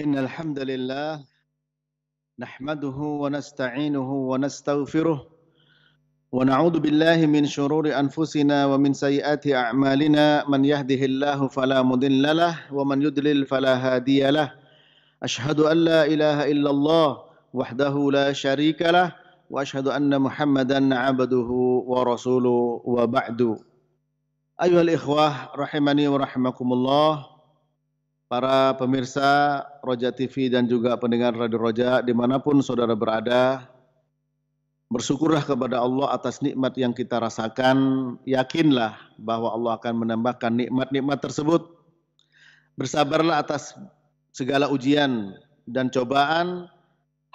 إن الحمد لله نحمده ونستعينه ونستغفره ونعوذ بالله من شرور أنفسنا ومن سيئات أعمالنا من يهده الله فلا مضل له ومن يضلل فلا هادي له أشهد أن لا إله إلا الله وحده لا شريك له وأشهد أن محمدا عبده ورسوله وبعد أيها الإخوة رحمني ورحمكم الله para pemirsa Roja TV dan juga pendengar Radio Roja dimanapun saudara berada, bersyukurlah kepada Allah atas nikmat yang kita rasakan. Yakinlah bahwa Allah akan menambahkan nikmat-nikmat tersebut. Bersabarlah atas segala ujian dan cobaan.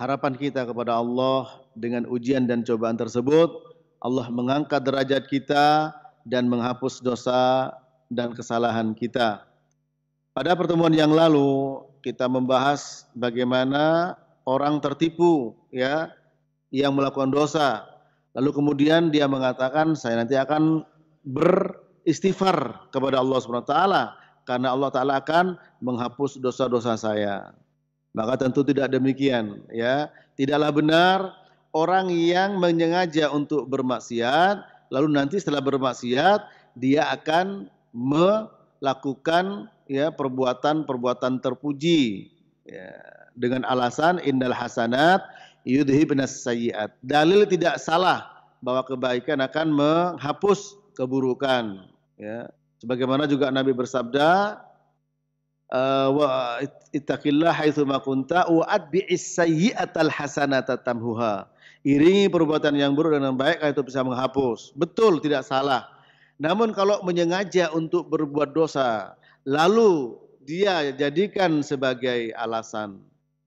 Harapan kita kepada Allah dengan ujian dan cobaan tersebut, Allah mengangkat derajat kita dan menghapus dosa dan kesalahan kita. Pada pertemuan yang lalu kita membahas bagaimana orang tertipu ya yang melakukan dosa. Lalu kemudian dia mengatakan saya nanti akan beristighfar kepada Allah Subhanahu wa taala karena Allah taala akan menghapus dosa-dosa saya. Maka tentu tidak demikian ya. Tidaklah benar orang yang menyengaja untuk bermaksiat lalu nanti setelah bermaksiat dia akan melakukan ya perbuatan-perbuatan terpuji ya, dengan alasan indal hasanat yudhibnas sayyiat. Dalil tidak salah bahwa kebaikan akan menghapus keburukan ya. Sebagaimana juga Nabi bersabda eh, wa ittaqillah haitsu ma kunta wa atbi'is sayyi'atal hasanata tamhuha. Iringi perbuatan yang buruk dengan baik itu bisa menghapus. Betul, tidak salah. Namun kalau menyengaja untuk berbuat dosa, lalu dia jadikan sebagai alasan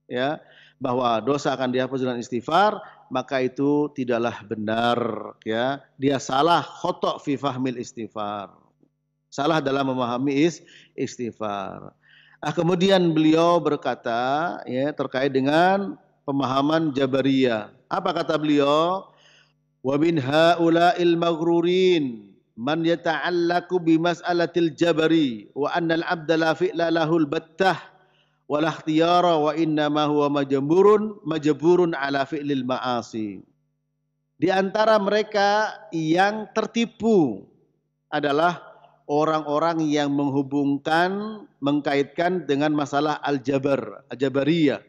ya bahwa dosa akan dihapus dengan istighfar maka itu tidaklah benar ya dia salah khotok fi fahmil istighfar salah dalam memahami is, istighfar ah kemudian beliau berkata ya terkait dengan pemahaman Jabariyah apa kata beliau wa min haula'il maghrurin man yata'allaku mas'alatil jabari wa anna al abda la fi'la lahul battah wal ikhtiyara wa innama huwa majburun majburun ala fi'lil ma'asi. Di antara mereka yang tertipu adalah orang-orang yang menghubungkan, mengkaitkan dengan masalah al-jabar, al-jabariyah,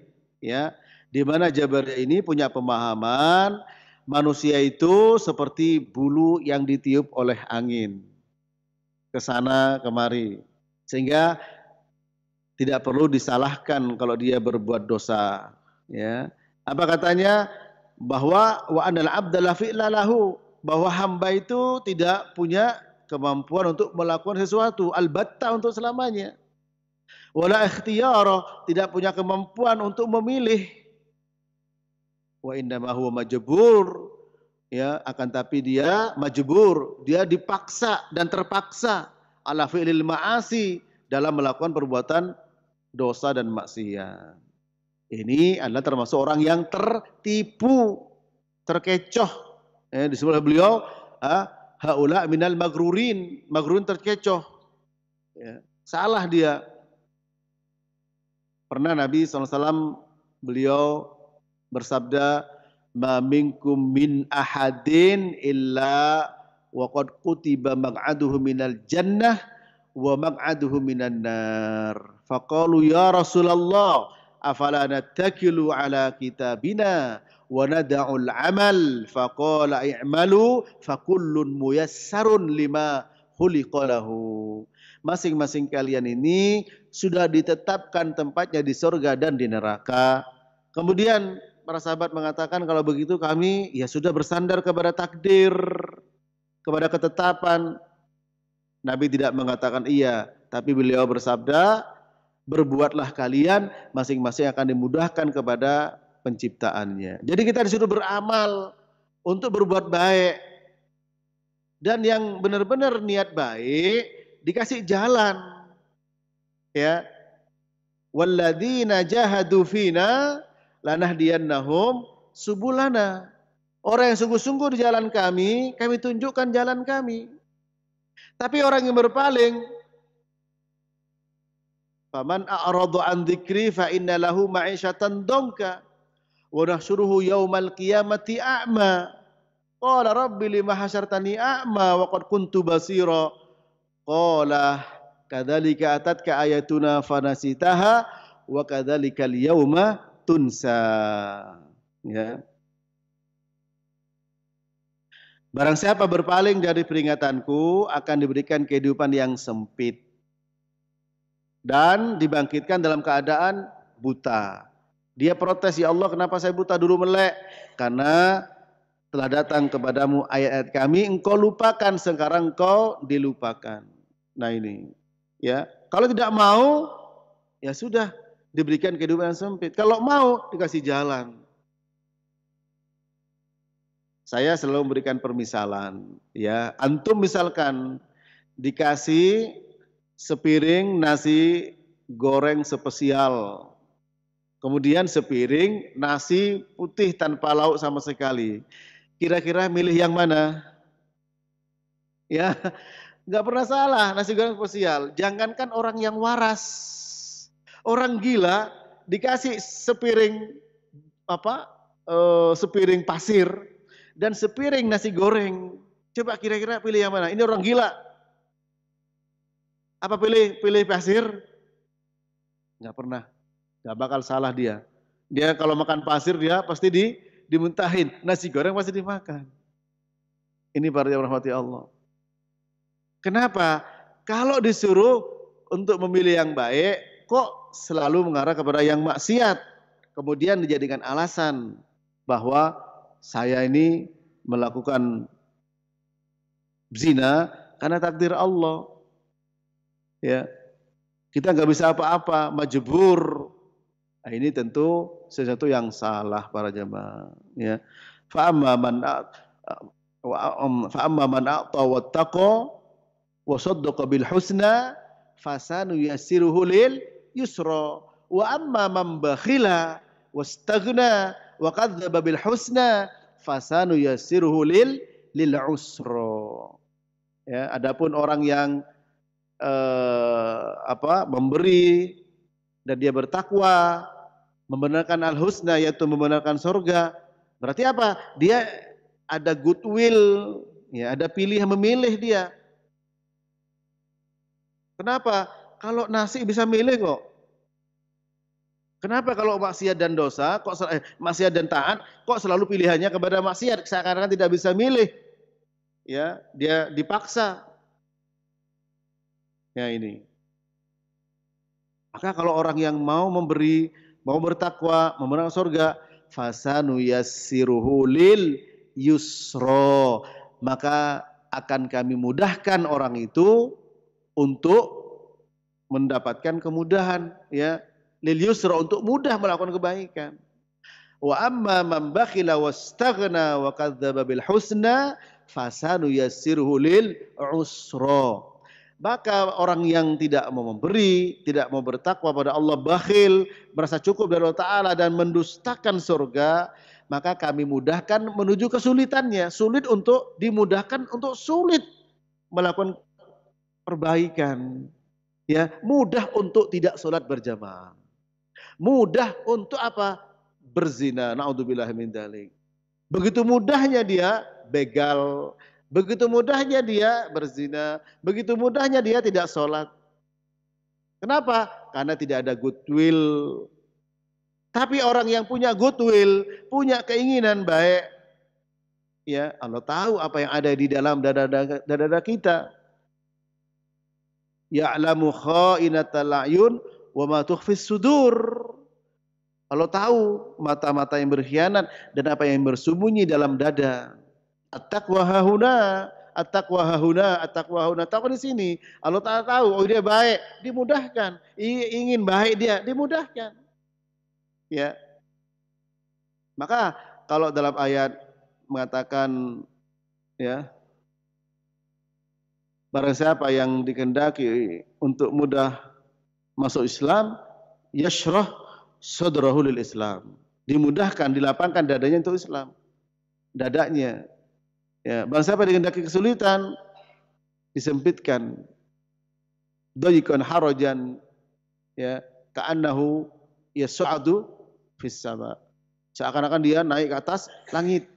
ya. Di mana jabariyah ini punya pemahaman manusia itu seperti bulu yang ditiup oleh angin ke sana kemari. Sehingga tidak perlu disalahkan kalau dia berbuat dosa, ya. Apa katanya? Bahwa wa anal abdallah lahu bahwa hamba itu tidak punya kemampuan untuk melakukan sesuatu albatta untuk selamanya. Wala ikhtiyara, tidak punya kemampuan untuk memilih wa innama huwa majbur ya akan tapi dia majbur dia dipaksa dan terpaksa ala fi'lil ma'asi dalam melakukan perbuatan dosa dan maksiat ini adalah termasuk orang yang tertipu terkecoh ya, eh, disebut beliau ha, haula minal magrurin magrurin terkecoh ya, salah dia pernah Nabi SAW beliau bersabda ma minkum min ahadin illa waqad kutiba mag'aduhu minal jannah wa mag'aduhu minan nar faqalu ya rasulullah afala natakilu ala kitabina wa nada'ul amal faqala i'malu fakullun muyassarun lima huliqalahu masing-masing kalian ini sudah ditetapkan tempatnya di surga dan di neraka kemudian para sahabat mengatakan kalau begitu kami ya sudah bersandar kepada takdir, kepada ketetapan. Nabi tidak mengatakan iya, tapi beliau bersabda, berbuatlah kalian masing-masing akan dimudahkan kepada penciptaannya. Jadi kita disuruh beramal untuk berbuat baik. Dan yang benar-benar niat baik dikasih jalan. Ya. Walladzina jahadu fina lanahdiyannahum subulana. Orang yang sungguh-sungguh di jalan kami, kami tunjukkan jalan kami. Tapi orang yang berpaling, faman a'radu an dzikri fa inna lahu ma'isyatan dongka wa nahsyuruhu yaumal qiyamati a'ma. Qala rabbi lima hasyartani a'ma wa qad kuntu basira. Qala kadzalika atatka ayatuna fanasitaha wa kadzalika al-yauma tunsa. Ya. Barang siapa berpaling dari peringatanku akan diberikan kehidupan yang sempit dan dibangkitkan dalam keadaan buta. Dia protes, "Ya Allah, kenapa saya buta dulu melek?" Karena telah datang kepadamu ayat-ayat kami, engkau lupakan, sekarang engkau dilupakan. Nah ini, ya. Kalau tidak mau, ya sudah, diberikan kehidupan yang sempit. Kalau mau dikasih jalan. Saya selalu memberikan permisalan, ya. Antum misalkan dikasih sepiring nasi goreng spesial. Kemudian sepiring nasi putih tanpa lauk sama sekali. Kira-kira milih yang mana? Ya, nggak pernah salah nasi goreng spesial. Jangankan orang yang waras, Orang gila dikasih sepiring apa? Uh, sepiring pasir dan sepiring nasi goreng. Coba kira-kira pilih yang mana? Ini orang gila. Apa pilih? Pilih pasir? Nggak pernah. Nggak bakal salah dia. Dia kalau makan pasir dia pasti di dimuntahin. Nasi goreng pasti dimakan. Ini baru yang rahmati Allah. Kenapa? Kalau disuruh untuk memilih yang baik, kok selalu mengarah kepada yang maksiat. Kemudian dijadikan alasan bahwa saya ini melakukan zina karena takdir Allah. Ya, kita nggak bisa apa-apa, majebur. Nah, ini tentu sesuatu yang salah para jemaah. Ya. Fa'amma man um, fa'amma man a'ta wa taqa wa saddaqa bil husna fasanu yassiruhu lil yusra wa amma man bakhila wastaghna wa kadzdzaba bil husna fasanu yassiruhu lil lil usra. Ya, adapun orang yang uh, apa memberi dan dia bertakwa, membenarkan al husna yaitu membenarkan surga, berarti apa? Dia ada goodwill, ya, ada pilih memilih dia. Kenapa? kalau nasi bisa milih kok. Kenapa kalau maksiat dan dosa, kok eh, maksiat dan taat, kok selalu pilihannya kepada maksiat seakan-akan tidak bisa milih. Ya, dia dipaksa. Ya ini. Maka kalau orang yang mau memberi, mau bertakwa, memenang surga, fasanu yassiruhu lil yusro. Maka akan kami mudahkan orang itu untuk mendapatkan kemudahan ya lil yusra untuk mudah melakukan kebaikan wa amma man bakhila wastaghna wa kadzdzaba bil husna fasanu yassirhu lil usra maka orang yang tidak mau memberi, tidak mau bertakwa pada Allah, bakhil, merasa cukup dari Allah Ta'ala dan mendustakan surga, maka kami mudahkan menuju kesulitannya. Sulit untuk dimudahkan untuk sulit melakukan perbaikan ya mudah untuk tidak sholat berjamaah mudah untuk apa berzina naudzubillah min dalik begitu mudahnya dia begal begitu mudahnya dia berzina begitu mudahnya dia tidak sholat kenapa karena tidak ada goodwill tapi orang yang punya goodwill punya keinginan baik ya Allah tahu apa yang ada di dalam dada dada, dada kita ya'lamu kha'inatal ayun wa ma tukhfis sudur. Allah tahu mata-mata yang berkhianat dan apa yang bersembunyi dalam dada. At-taqwa hahuna, at-taqwa hahuna, at-taqwa hahuna. Taqwa di sini. Allah Ta'ala tahu, oh dia baik, dimudahkan. Ingin baik dia, dimudahkan. Ya. Maka kalau dalam ayat mengatakan ya Barang siapa yang dikendaki untuk mudah masuk Islam, yashrah sodrahu lil Islam. Dimudahkan, dilapangkan dadanya untuk Islam. Dadanya. Ya, barang siapa dikendaki kesulitan, disempitkan. Dayikon harojan, ya ka'annahu yasu'adu fissama. Seakan-akan dia naik ke atas langit.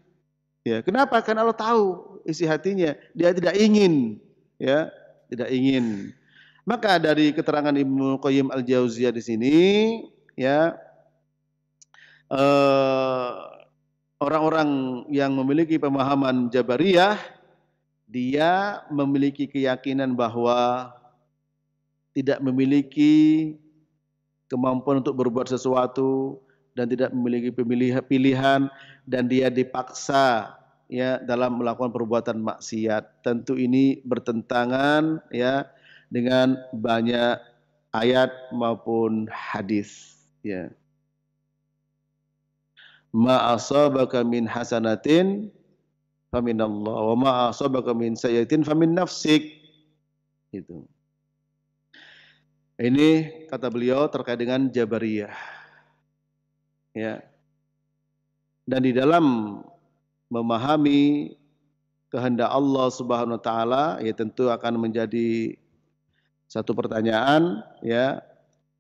Ya, kenapa? Karena Allah tahu isi hatinya. Dia tidak ingin ya tidak ingin maka dari keterangan Ibnu Qayyim al Jauziyah di sini ya eh, orang-orang eh, yang memiliki pemahaman Jabariyah dia memiliki keyakinan bahwa tidak memiliki kemampuan untuk berbuat sesuatu dan tidak memiliki pilihan dan dia dipaksa ya dalam melakukan perbuatan maksiat. Tentu ini bertentangan ya dengan banyak ayat maupun hadis ya. Ma asabaka min hasanatin Allah wa ma asabaka min sayyatin famin nafsik itu Ini kata beliau terkait dengan Jabariyah. Ya. Dan di dalam memahami kehendak Allah Subhanahu wa taala ya tentu akan menjadi satu pertanyaan ya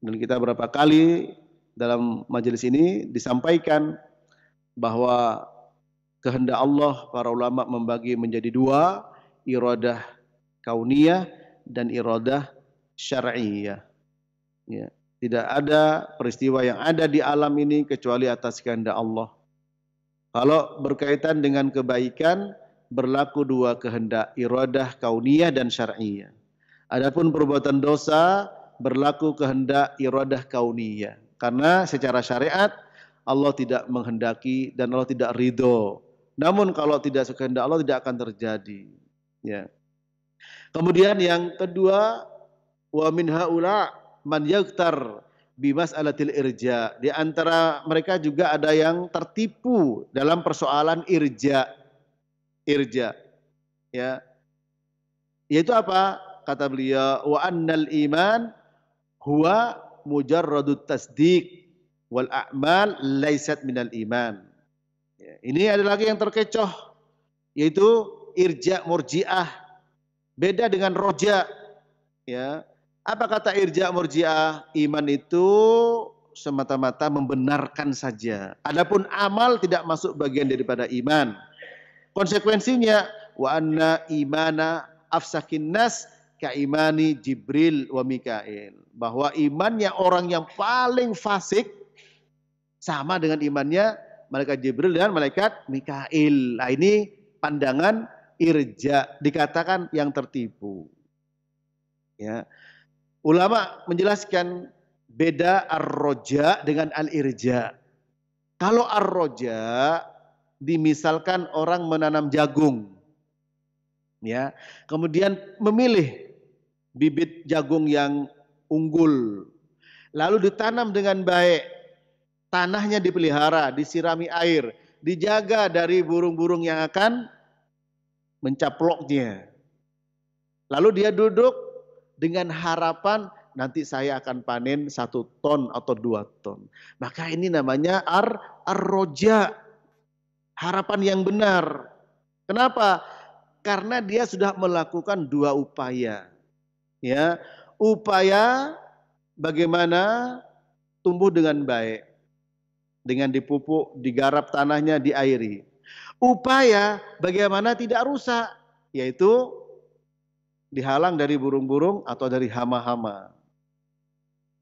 dan kita berapa kali dalam majelis ini disampaikan bahwa kehendak Allah para ulama membagi menjadi dua iradah kauniyah dan iradah syar'iyah ya tidak ada peristiwa yang ada di alam ini kecuali atas kehendak Allah kalau berkaitan dengan kebaikan, berlaku dua kehendak, iradah kauniyah dan syar'iyah. Adapun perbuatan dosa, berlaku kehendak iradah kauniyah. Karena secara syariat, Allah tidak menghendaki dan Allah tidak ridho. Namun kalau tidak sekehendak Allah tidak akan terjadi. Ya. Kemudian yang kedua, wa min haula man yaktar Bimas alatil irja. Di antara mereka juga ada yang tertipu dalam persoalan irja. Irja. Ya. Yaitu apa? Kata beliau, wa annal iman huwa mujarradut tasdik wal a'mal laisat minal iman. Ya. Ini ada lagi yang terkecoh yaitu irja murji'ah. Beda dengan roja. Ya, apa kata irja murjiah? Iman itu semata-mata membenarkan saja. Adapun amal tidak masuk bagian daripada iman. Konsekuensinya wa anna imana afsakin nas kaimani Jibril wa Mikail. Bahwa imannya orang yang paling fasik sama dengan imannya malaikat Jibril dan malaikat Mikail. Nah, ini pandangan irja dikatakan yang tertipu. Ya. Ulama menjelaskan beda arroja dengan al-irja. Kalau arroja, dimisalkan orang menanam jagung. Ya. Kemudian memilih bibit jagung yang unggul. Lalu ditanam dengan baik. Tanahnya dipelihara, disirami air, dijaga dari burung-burung yang akan mencaploknya. Lalu dia duduk dengan harapan nanti saya akan panen satu ton atau dua ton. Maka ini namanya ar arroja harapan yang benar. Kenapa? Karena dia sudah melakukan dua upaya. Ya, upaya bagaimana tumbuh dengan baik dengan dipupuk, digarap tanahnya, diairi. Upaya bagaimana tidak rusak yaitu dihalang dari burung-burung atau dari hama-hama.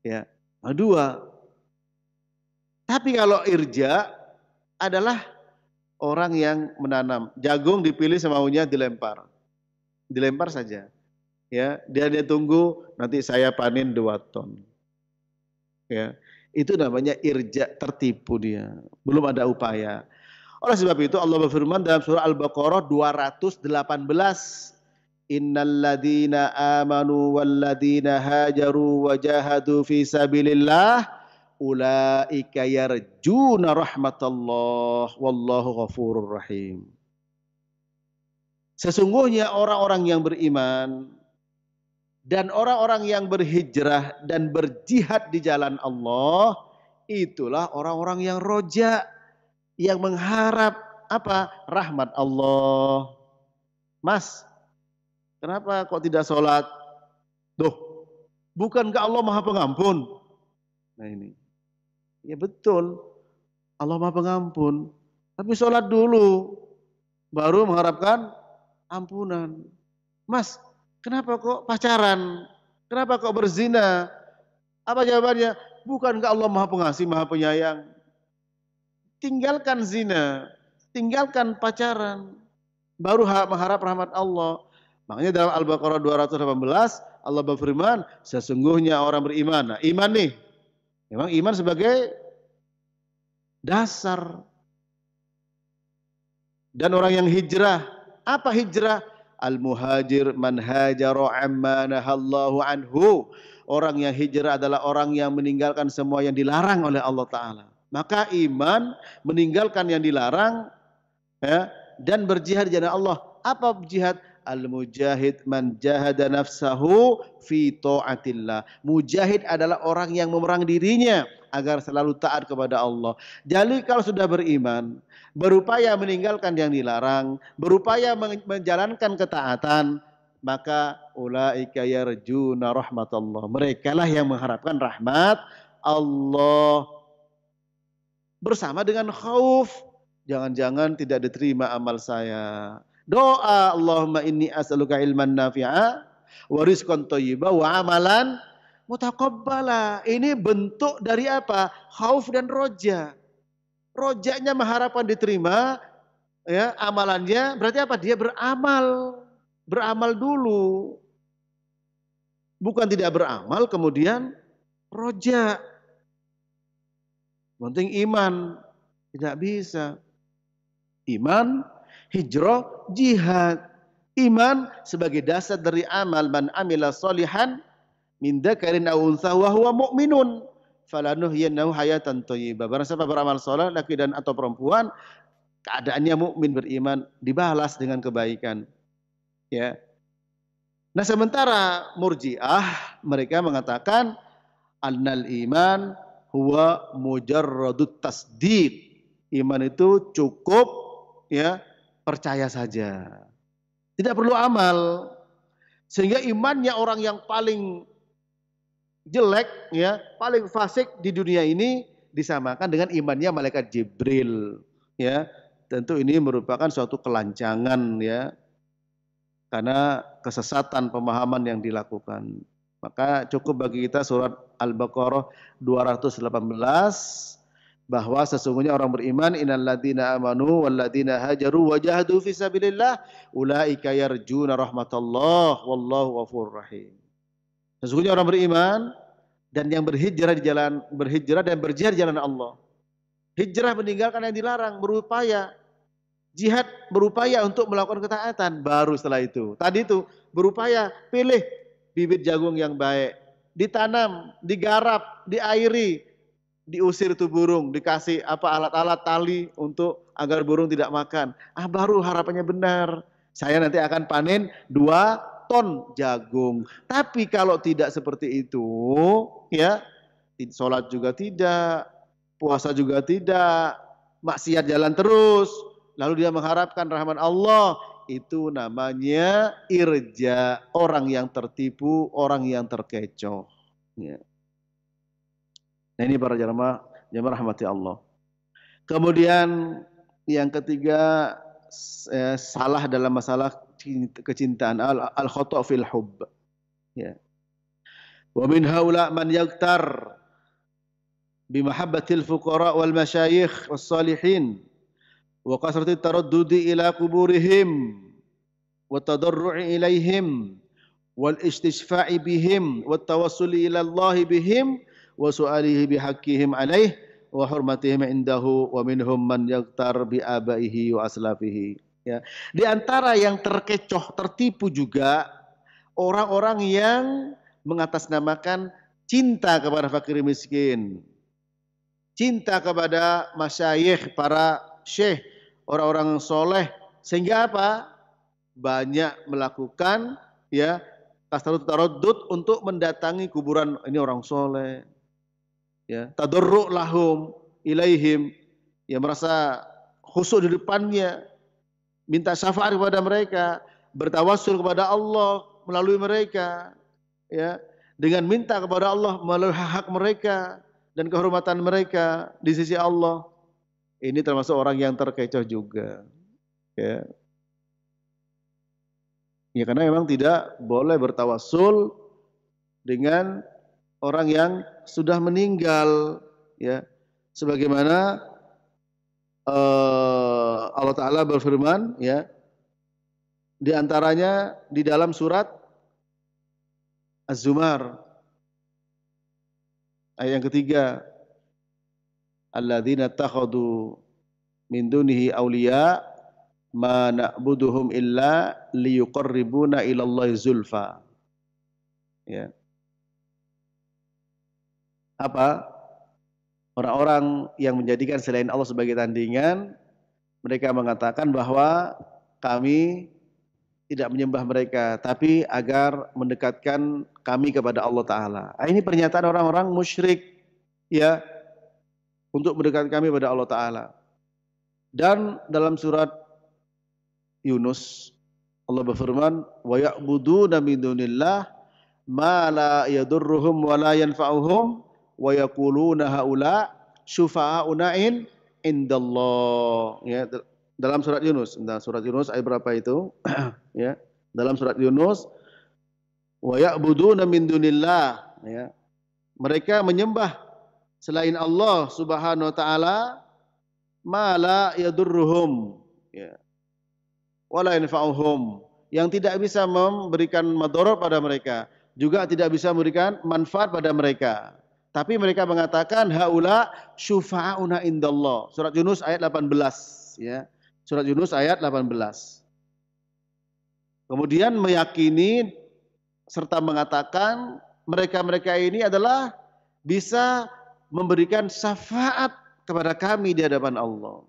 Ya. Nah, Tapi kalau irja adalah orang yang menanam. Jagung dipilih semaunya dilempar. Dilempar saja. Ya, dia dia tunggu nanti saya panen dua ton. Ya. Itu namanya irja tertipu dia. Belum ada upaya. Oleh sebab itu Allah berfirman dalam surah Al-Baqarah 218 إن الذين آمنوا والذين هاجروا وجاهدوا في سبيل الله أولئك يرجون رحمة الله والله غفور رحيم Sesungguhnya orang-orang yang beriman dan orang-orang yang berhijrah dan berjihad di jalan Allah itulah orang-orang yang roja yang mengharap apa rahmat Allah. Mas, Kenapa kok tidak sholat? Duh, bukankah Allah maha pengampun? Nah ini. Ya betul, Allah maha pengampun. Tapi sholat dulu, baru mengharapkan ampunan. Mas, kenapa kok pacaran? Kenapa kok berzina? Apa jawabannya? Bukankah Allah maha pengasih, maha penyayang? Tinggalkan zina, tinggalkan pacaran, baru mengharap rahmat Allah. Makanya dalam Al-Baqarah 218 Allah berfirman, sesungguhnya orang beriman. Nah, iman nih. Memang iman sebagai dasar. Dan orang yang hijrah, apa hijrah? Al-muhajir man hajara ammanahallahu anhu. Orang yang hijrah adalah orang yang meninggalkan semua yang dilarang oleh Allah Ta'ala. Maka iman meninggalkan yang dilarang ya, dan berjihad di jalan Allah. Apa jihad? Al-mujahid man jahada nafsahu fi ta'atillah. Mujahid adalah orang yang memerang dirinya agar selalu taat kepada Allah. Jadi kalau sudah beriman, berupaya meninggalkan yang dilarang, berupaya menjalankan ketaatan, maka ulaika yarjuna rahmatallah. Mereka lah yang mengharapkan rahmat Allah. Bersama dengan khauf, jangan-jangan tidak diterima amal saya Doa Allahumma inni as'aluka ilman nafi'a wa rizqan thayyiba wa amalan mutaqabbala. Ini bentuk dari apa? Khauf dan roja. rojanya mengharapkan diterima, ya amalannya berarti apa? Dia beramal. Beramal dulu. Bukan tidak beramal kemudian roja. Penting iman. Tidak bisa. Iman hijrah, jihad. Iman sebagai dasar dari amal man amila solihan min dzakarin aw untha wa huwa mu'minun falanuhyiyannahu hayatan thayyibah. Barang siapa beramal saleh laki dan atau perempuan keadaannya mukmin beriman dibalas dengan kebaikan. Ya. Nah, sementara Murji'ah mereka mengatakan annal iman huwa mujarradut tasdiq. Iman itu cukup ya percaya saja. Tidak perlu amal. Sehingga imannya orang yang paling jelek ya, paling fasik di dunia ini disamakan dengan imannya malaikat Jibril ya. Tentu ini merupakan suatu kelancangan ya. Karena kesesatan pemahaman yang dilakukan. Maka cukup bagi kita surat Al-Baqarah 218 bahwa sesungguhnya orang beriman innalladzina amanu walladzina hajaru fi sabilillah ulaika yarjuna rahmatallah wallahu ghafur rahim. Sesungguhnya orang beriman dan yang berhijrah di jalan berhijrah dan berjihad di jalan Allah. Hijrah meninggalkan yang dilarang, berupaya jihad berupaya untuk melakukan ketaatan baru setelah itu. Tadi itu berupaya pilih bibit jagung yang baik, ditanam, digarap, diairi, diusir tuh burung, dikasih apa alat-alat tali untuk agar burung tidak makan. Ah baru harapannya benar. Saya nanti akan panen dua ton jagung. Tapi kalau tidak seperti itu, ya sholat juga tidak, puasa juga tidak, maksiat jalan terus. Lalu dia mengharapkan rahmat Allah. Itu namanya irja, orang yang tertipu, orang yang terkecoh. Ya. Nah ini para jamaah yang merahmati Allah. Kemudian yang ketiga eh, salah dalam masalah kecintaan al, al khata fil hub. Ya. Wa min haula man yaktar bi mahabbatil fuqara wal masyayikh was salihin wa kasratit taraddudi ila quburihim wa tadarru'i ilaihim wal istishfa'i bihim wa tawassuli ila Allah bihim wa su'alihi bihaqqihim alaih wa hurmatihim indahu wa minhum man yaktar bi abaihi wa aslafihi ya di antara yang terkecoh tertipu juga orang-orang yang mengatasnamakan cinta kepada fakir miskin cinta kepada masyayikh para syekh orang-orang soleh sehingga apa banyak melakukan ya kastarut tarodut untuk mendatangi kuburan ini orang soleh ya tadarru lahum ilaihim ya merasa khusyuk di depannya minta syafaat kepada mereka bertawassul kepada Allah melalui mereka ya dengan minta kepada Allah melalui hak-hak mereka dan kehormatan mereka di sisi Allah ini termasuk orang yang terkecoh juga ya ya karena memang tidak boleh bertawasul dengan orang yang sudah meninggal ya sebagaimana uh, Allah taala berfirman ya di antaranya di dalam surat Az-Zumar ayat yang ketiga alladzina takhadu min dunihi awliya ma na'buduhum illa liyuqarribuna ila Allah zulfa ya apa orang-orang yang menjadikan selain Allah sebagai tandingan mereka mengatakan bahwa kami tidak menyembah mereka tapi agar mendekatkan kami kepada Allah taala. Ah, ini pernyataan orang-orang musyrik ya untuk mendekat kami kepada Allah taala. Dan dalam surat Yunus Allah berfirman wa ya'buduna min dunillah ma la yadurruhum wa la yanfa'uhum wa yaquluna haula syufa'auna in indallah ya dalam surat Yunus dalam nah, surat Yunus ayat berapa itu ya dalam surat Yunus wa ya'buduna min dunillah ya mereka menyembah selain Allah Subhanahu wa taala mala yadurruhum ya wala yanfa'uhum yang tidak bisa memberikan madarat pada mereka juga tidak bisa memberikan manfaat pada mereka tapi mereka mengatakan haula syufa'una indallah. Surat Yunus ayat 18 ya. Surat Yunus ayat 18. Kemudian meyakini serta mengatakan mereka-mereka ini adalah bisa memberikan syafaat kepada kami di hadapan Allah.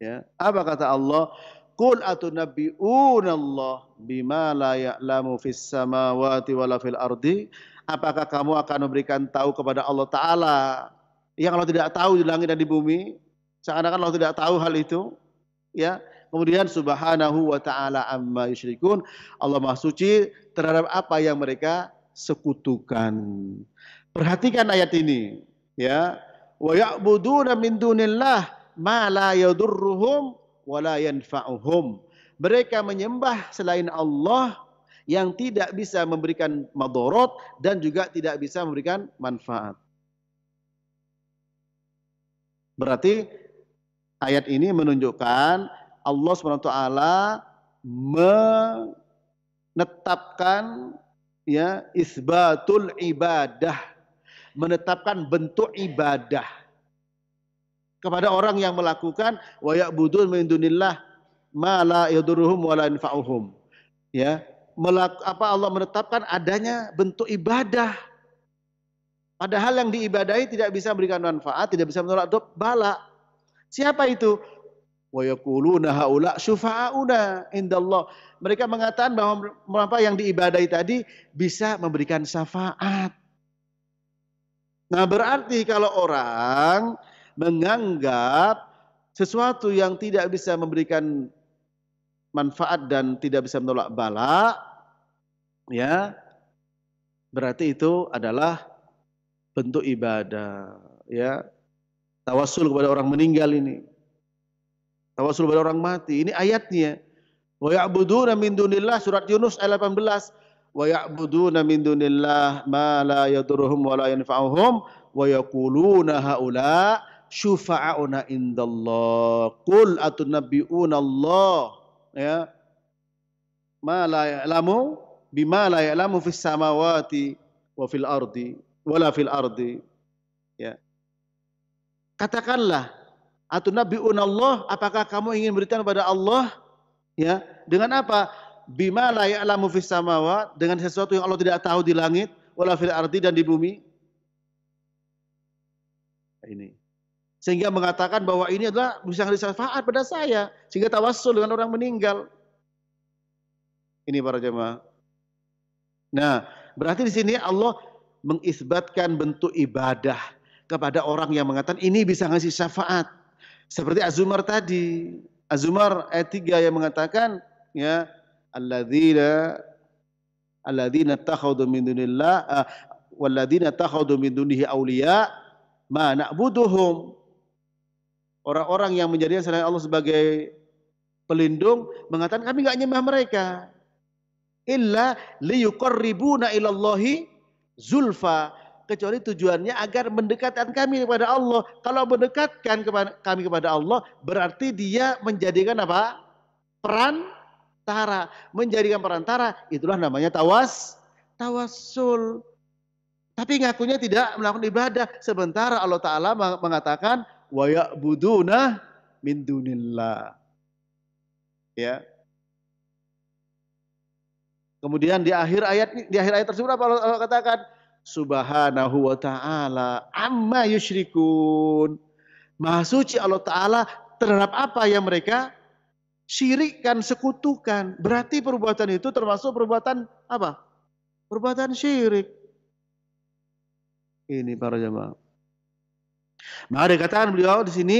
Ya, apa kata Allah? Qul atunabbi'una Allah bima la ya'lamu fis samawati wala fil ardi apakah kamu akan memberikan tahu kepada Allah Ta'ala yang Allah tidak tahu di langit dan di bumi seakan-akan Allah tidak tahu hal itu ya kemudian subhanahu wa ta'ala amma yusyrikun Allah maha suci terhadap apa yang mereka sekutukan perhatikan ayat ini ya wa ya'buduna min dunillah ma la yadurruhum wa la yanfa'uhum mereka menyembah selain Allah yang tidak bisa memberikan madorot dan juga tidak bisa memberikan manfaat. Berarti ayat ini menunjukkan Allah SWT menetapkan ya isbatul ibadah menetapkan bentuk ibadah kepada orang yang melakukan wa ya'budun min dunillah ma la yadurruhum wa la ya melaku, apa Allah menetapkan adanya bentuk ibadah. Padahal yang diibadahi tidak bisa memberikan manfaat, tidak bisa menolak bala. Siapa itu? Wa haula indallah. Mereka mengatakan bahwa apa yang diibadahi tadi bisa memberikan syafaat. Nah, berarti kalau orang menganggap sesuatu yang tidak bisa memberikan manfaat dan tidak bisa menolak bala, ya berarti itu adalah bentuk ibadah, ya tawasul kepada orang meninggal ini, tawasul kepada orang mati. Ini ayatnya. Wa ya'buduna min dunillah surat Yunus ayat 18. Wa ya'buduna min dunillah ma la yadurruhum wa la yanfa'uhum wa yaquluna haula syufa'una indallah. Qul atunabbi'una Allah ya ma la ya'lamu bima la ya'lamu fis samawati wa fil ardi wala fil ardi ya katakanlah nabi Allah apakah kamu ingin beritahu kepada Allah ya dengan apa bima la ya'lamu fis samawat dengan sesuatu yang Allah tidak tahu di langit wala fil ardi dan di bumi ini sehingga mengatakan bahwa ini adalah bisa syafaat pada saya. Sehingga tawassul dengan orang meninggal. Ini para jemaah. Nah, berarti di sini Allah mengisbatkan bentuk ibadah kepada orang yang mengatakan ini bisa ngasih syafaat. Seperti Azumar tadi. Azumar ayat 3 yang mengatakan ya alladzina alladzina Allah min dunillah uh, walladzina takhadhu min dunihi awliya ma na'buduhum Orang-orang yang menjadikan selain Allah sebagai pelindung mengatakan kami nggak nyembah mereka. Illa liyuqarribuna ilallahi zulfa. Kecuali tujuannya agar mendekatkan kami kepada Allah. Kalau mendekatkan kami kepada Allah berarti dia menjadikan apa? Perantara. Menjadikan perantara itulah namanya tawas. Tawassul. Tapi ngakunya tidak melakukan ibadah. Sementara Allah Ta'ala mengatakan wa ya'buduna min dunillah. Ya. Kemudian di akhir ayat di akhir ayat tersebut apa Allah katakan? Subhanahu wa ta'ala amma yusyrikun. Maha suci Allah Ta'ala terhadap apa yang mereka syirikkan, sekutukan. Berarti perbuatan itu termasuk perbuatan apa? Perbuatan syirik. Ini para jamaah. Maka nah, dikatakan beliau di sini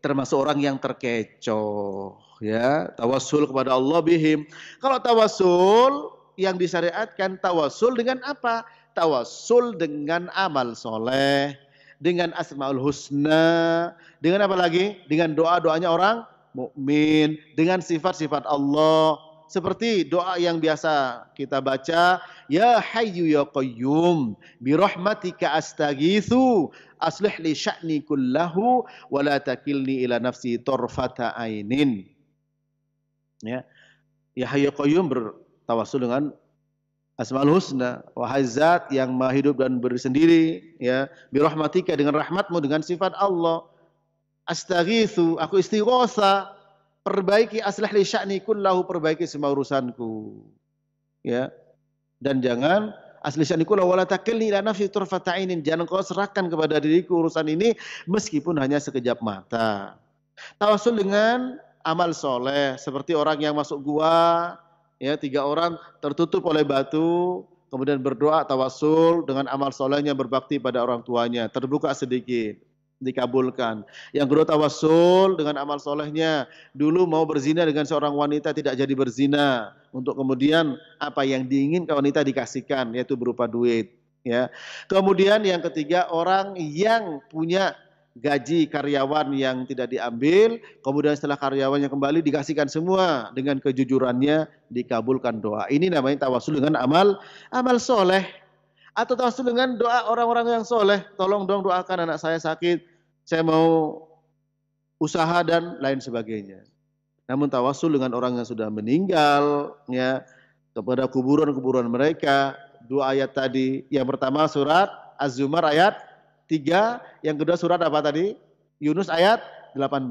termasuk orang yang terkecoh ya tawasul kepada Allah bihim kalau tawasul yang disyariatkan tawasul dengan apa tawasul dengan amal soleh dengan asmaul husna dengan apa lagi dengan doa doanya orang mukmin dengan sifat-sifat Allah seperti doa yang biasa kita baca ya hayyu ya qayyum bi rahmatika astagitsu aslih li sya'ni kullahu wa la takilni ila nafsi tarfata ainin ya ya hayyu ya qayyum bertawasul dengan asmaul husna wahai zat yang maha hidup dan bersendiri sendiri ya bi rahmatika dengan rahmatmu dengan sifat Allah astagitsu aku istighosa perbaiki aslah li sya'ni kullahu perbaiki semua urusanku. Ya. Dan jangan asli sya'ni kullahu wala takilni ila nafsi turfata Jangan kau serahkan kepada diriku urusan ini meskipun hanya sekejap mata. Tawassul dengan amal soleh seperti orang yang masuk gua ya tiga orang tertutup oleh batu kemudian berdoa tawassul dengan amal solehnya berbakti pada orang tuanya terbuka sedikit dikabulkan. Yang kedua tawasul dengan amal solehnya. Dulu mau berzina dengan seorang wanita tidak jadi berzina. Untuk kemudian apa yang diinginkan wanita dikasihkan yaitu berupa duit. Ya. Kemudian yang ketiga orang yang punya gaji karyawan yang tidak diambil, kemudian setelah karyawannya kembali dikasihkan semua dengan kejujurannya dikabulkan doa. Ini namanya tawasul dengan amal amal soleh atau termasuk dengan doa orang-orang yang soleh. Tolong dong doakan anak saya sakit, saya mau usaha dan lain sebagainya. Namun tawasul dengan orang yang sudah meninggal, ya kepada kuburan-kuburan mereka. Dua ayat tadi, yang pertama surat Az-Zumar ayat 3, yang kedua surat apa tadi? Yunus ayat 18.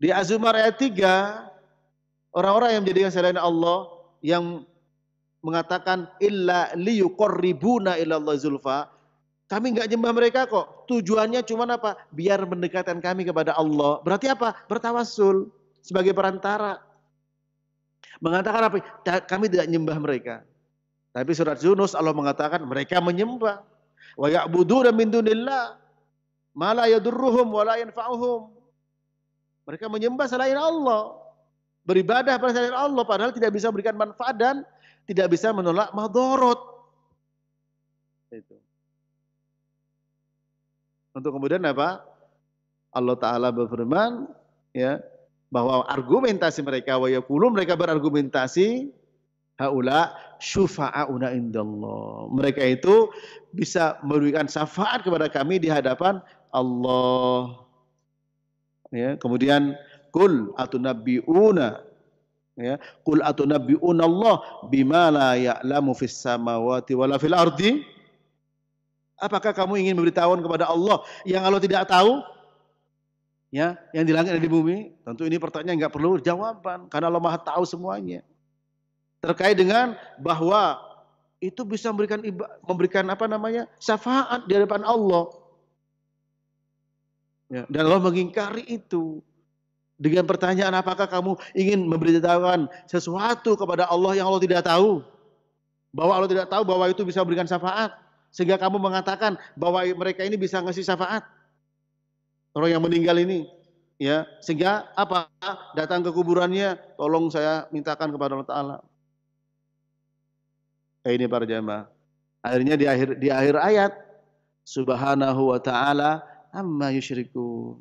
Di Az-Zumar ayat 3, orang-orang yang menjadikan selain Allah, yang mengatakan illa liyuqarribuna ilallah zulfa. Kami nggak nyembah mereka kok. Tujuannya cuma apa? Biar mendekatkan kami kepada Allah. Berarti apa? bertawasul sebagai perantara. Mengatakan apa? Kami tidak nyembah mereka. Tapi surat Yunus Allah mengatakan mereka menyembah. Wa dan min dunillah ma la yadurruhum wa la yanfa'uhum. Mereka menyembah selain Allah. Beribadah pada selain Allah padahal tidak bisa memberikan manfaat dan tidak bisa menolak madorot. Itu. Untuk kemudian apa? Allah Ta'ala berfirman, ya, bahwa argumentasi mereka wa mereka berargumentasi haula syufa'auna indallah. Mereka itu bisa memberikan syafaat kepada kami di hadapan Allah. Ya, kemudian kul atunabbiuna ya qul atunabbi'una Allah bima la ya'lamu fis samawati wala fil ardi apakah kamu ingin memberitahuan kepada Allah yang Allah tidak tahu ya yang di langit dan di bumi tentu ini pertanyaan nggak perlu jawaban karena Allah Maha tahu semuanya terkait dengan bahwa itu bisa memberikan memberikan apa namanya syafaat di hadapan Allah ya, dan Allah mengingkari itu dengan pertanyaan apakah kamu ingin memberitahukan sesuatu kepada Allah yang Allah tidak tahu? Bahwa Allah tidak tahu bahwa itu bisa memberikan syafaat. Sehingga kamu mengatakan bahwa mereka ini bisa ngasih syafaat. Orang yang meninggal ini. ya Sehingga apa? Datang ke kuburannya, tolong saya mintakan kepada Allah Ta'ala. Eh, ini para jamaah. Akhirnya di akhir, di akhir ayat, Subhanahu wa ta'ala amma yusyrikun.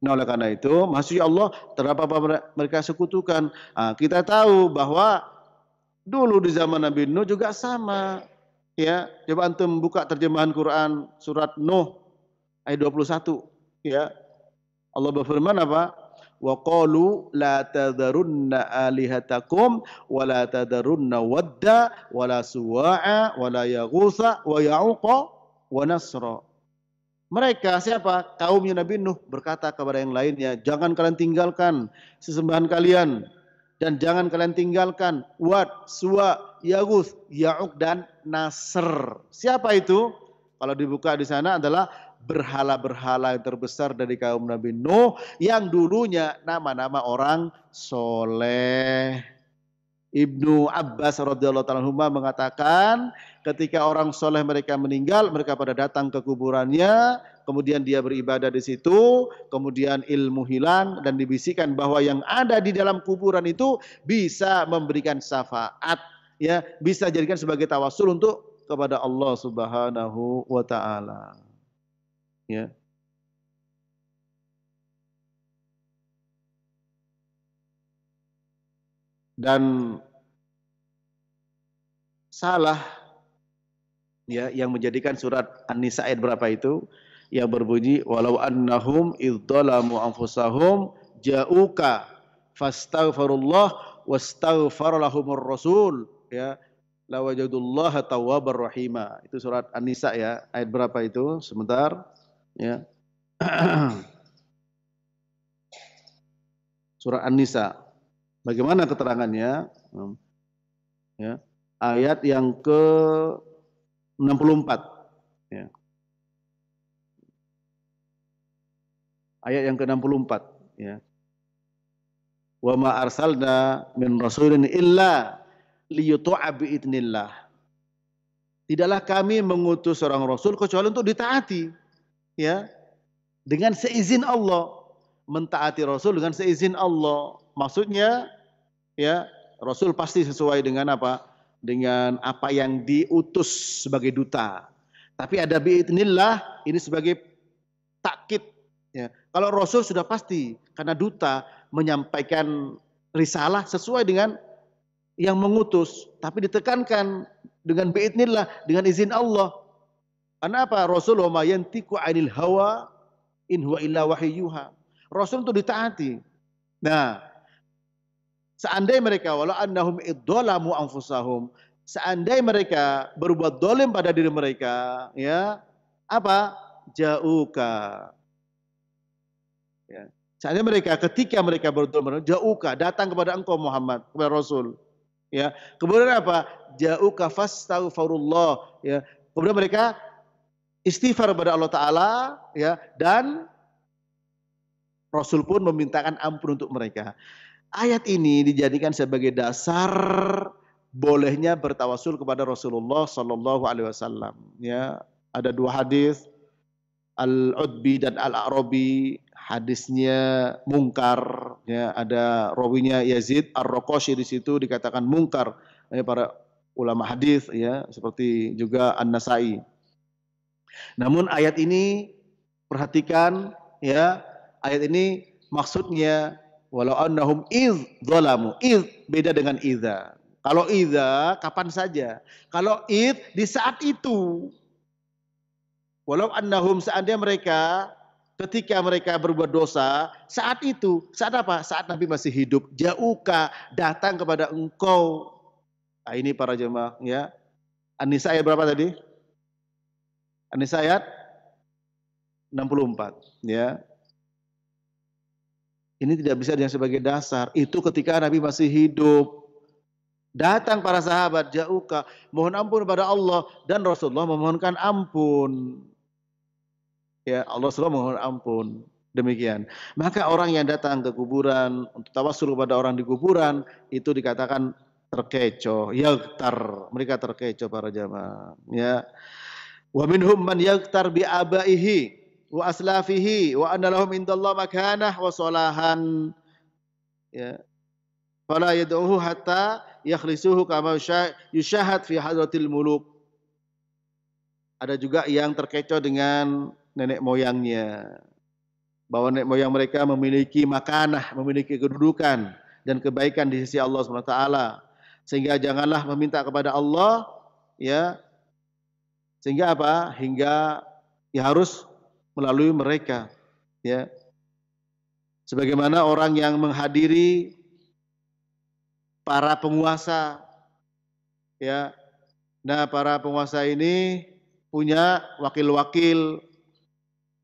Nah, oleh karena itu, maksudnya Allah terhadap apa mereka sekutukan. Nah, kita tahu bahwa dulu di zaman Nabi Nuh juga sama. Ya, coba antum buka terjemahan Quran surat Nuh ayat 21, ya. Allah berfirman apa? Wa qalu la tadharunna alihatakum wa la tadharunna wadda wa la suwa'a wa la yaghutha wa ya'uqa wa nasra. Mereka siapa? Kaumnya Nabi Nuh berkata kepada yang lainnya, jangan kalian tinggalkan sesembahan kalian dan jangan kalian tinggalkan Wat Suwa, Yaguth, Ya'uk dan Nasr. Siapa itu? Kalau dibuka di sana adalah berhala-berhala yang terbesar dari kaum Nabi Nuh yang dulunya nama-nama orang soleh. Ibnu Abbas radhiyallahu taala mengatakan ketika orang soleh mereka meninggal mereka pada datang ke kuburannya kemudian dia beribadah di situ kemudian ilmu hilang dan dibisikkan bahwa yang ada di dalam kuburan itu bisa memberikan syafaat ya bisa jadikan sebagai tawasul untuk kepada Allah Subhanahu wa taala ya dan salah ya yang menjadikan surat An-Nisa ayat berapa itu yang berbunyi walau annahum idzalamu anfusahum ja'uka fastaghfirullah wastaghfar lahumur rasul ya lawajadullaha tawwabar rahima itu surat An-Nisa ya ayat berapa itu sebentar ya surat An-Nisa Bagaimana keterangannya? Hmm. Ya. Ayat yang ke 64. Ya. Ayat yang ke 64. Ya. Wa ma arsalna min rasulin illa liyutu'a bi'idnillah. Tidaklah kami mengutus seorang rasul kecuali untuk ditaati. Ya. Dengan seizin Allah. Mentaati rasul dengan seizin Allah. Maksudnya ya Rasul pasti sesuai dengan apa? Dengan apa yang diutus sebagai duta. Tapi ada biidnillah ini sebagai takkit. Ya. Kalau Rasul sudah pasti karena duta menyampaikan risalah sesuai dengan yang mengutus. Tapi ditekankan dengan biidnillah, dengan izin Allah. apa Rasul wa yantiku anil hawa in huwa illa wahyuha. Rasul itu ditaati. Nah, Seandainya mereka walau annahum idzalamu anfusahum, seandainya mereka berbuat dolim pada diri mereka, ya apa? Jauka. Ya. Seandainya mereka ketika mereka berdolim, jauka datang kepada engkau Muhammad, kepada Rasul. Ya. Kemudian apa? Jauka fastaghfirullah, ya. Kemudian mereka istighfar kepada Allah taala, ya, dan Rasul pun memintakan ampun untuk mereka. Ayat ini dijadikan sebagai dasar bolehnya bertawasul kepada Rasulullah Shallallahu Alaihi Wasallam. Ya, ada dua hadis Al-Udbi dan Al-Arabi hadisnya mungkar ya ada rawinya Yazid Ar-Rokoshi di situ dikatakan mungkar ya, para ulama hadis ya seperti juga An-Nasai. Namun ayat ini perhatikan ya ayat ini maksudnya Walau annahum iz zalamu. Iz beda dengan iza. Kalau iza kapan saja. Kalau id di saat itu. Walau annahum seandainya mereka ketika mereka berbuat dosa saat itu saat apa saat Nabi masih hidup jauhkah datang kepada engkau nah, ini para jemaah ya anis ayat berapa tadi an enam ayat 64 ya ini tidak bisa dengan sebagai dasar. Itu ketika Nabi masih hidup. Datang para sahabat, jauka, mohon ampun kepada Allah. Dan Rasulullah memohonkan ampun. Ya, Allah SWT mohon ampun. Demikian. Maka orang yang datang ke kuburan, untuk tawasul kepada orang di kuburan, itu dikatakan terkecoh, yaktar. Mereka terkecoh para jamaah. Ya. Wa minhum man yaktar bi abaihi wa aslafihi wa anna lahum indallah makanah wa salahan ya fala yad'uhu hatta yakhlisuhu kama yushahad fi hadratil muluk ada juga yang terkecoh dengan nenek moyangnya bahwa nenek moyang mereka memiliki makanah, memiliki kedudukan dan kebaikan di sisi Allah SWT sehingga janganlah meminta kepada Allah ya sehingga apa hingga ya harus melalui mereka ya sebagaimana orang yang menghadiri para penguasa ya nah para penguasa ini punya wakil-wakil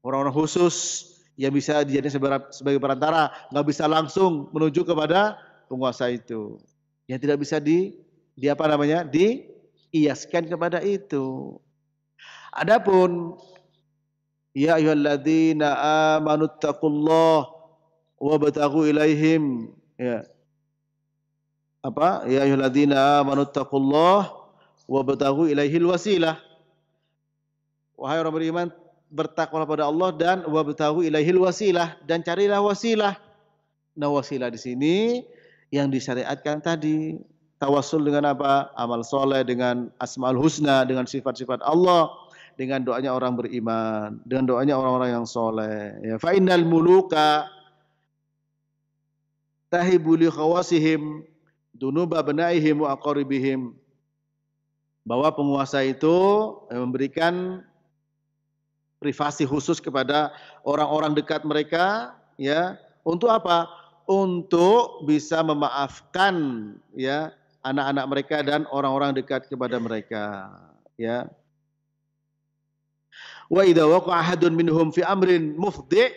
orang-orang khusus yang bisa dijadikan sebagai perantara nggak bisa langsung menuju kepada penguasa itu yang tidak bisa di di apa namanya di iaskan kepada itu adapun Ya ayyuhalladzina amanu taqullaha wabtaghu ilaihim ya apa ya ayyuhalladzina amanu taqullaha wabtaghu ilaihil wasilah wahai orang beriman bertakwalah pada Allah dan wabtaghu ilaihil wasilah dan carilah wasilah nah wasilah di sini yang disyariatkan tadi tawasul dengan apa amal soleh dengan asmaul husna dengan sifat-sifat Allah dengan doanya orang beriman, dengan doanya orang-orang yang soleh. Ya, Fa'inal muluka tahibuli khawasihim dunuba benaihim wa Bahwa penguasa itu eh, memberikan privasi khusus kepada orang-orang dekat mereka, ya. Untuk apa? Untuk bisa memaafkan ya anak-anak mereka dan orang-orang dekat kepada mereka, ya. Wa idza waqa'a ahadun minhum fi amrin mufdi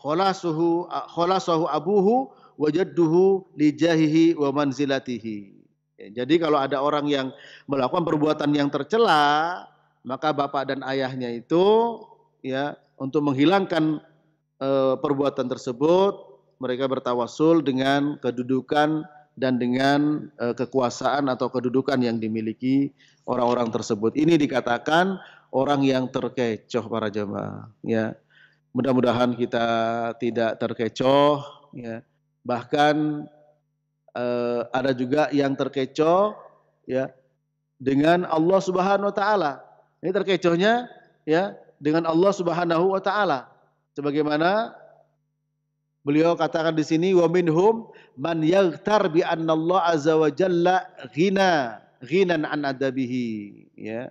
khalasuhu khalasahu abuhu wa jadduhu li jahihi wa manzilatihi. Ya, jadi kalau ada orang yang melakukan perbuatan yang tercela, maka bapak dan ayahnya itu ya untuk menghilangkan e, perbuatan tersebut, mereka bertawasul dengan kedudukan dan dengan e, kekuasaan atau kedudukan yang dimiliki orang-orang tersebut. Ini dikatakan orang yang terkecoh para jemaah ya mudah-mudahan kita tidak terkecoh ya bahkan eh, ada juga yang terkecoh ya dengan Allah Subhanahu wa taala ini terkecohnya ya dengan Allah Subhanahu wa taala sebagaimana beliau katakan di sini wa minhum man yaghtar bi anna Allah azza wa jalla ghina ghinan an adabihi ya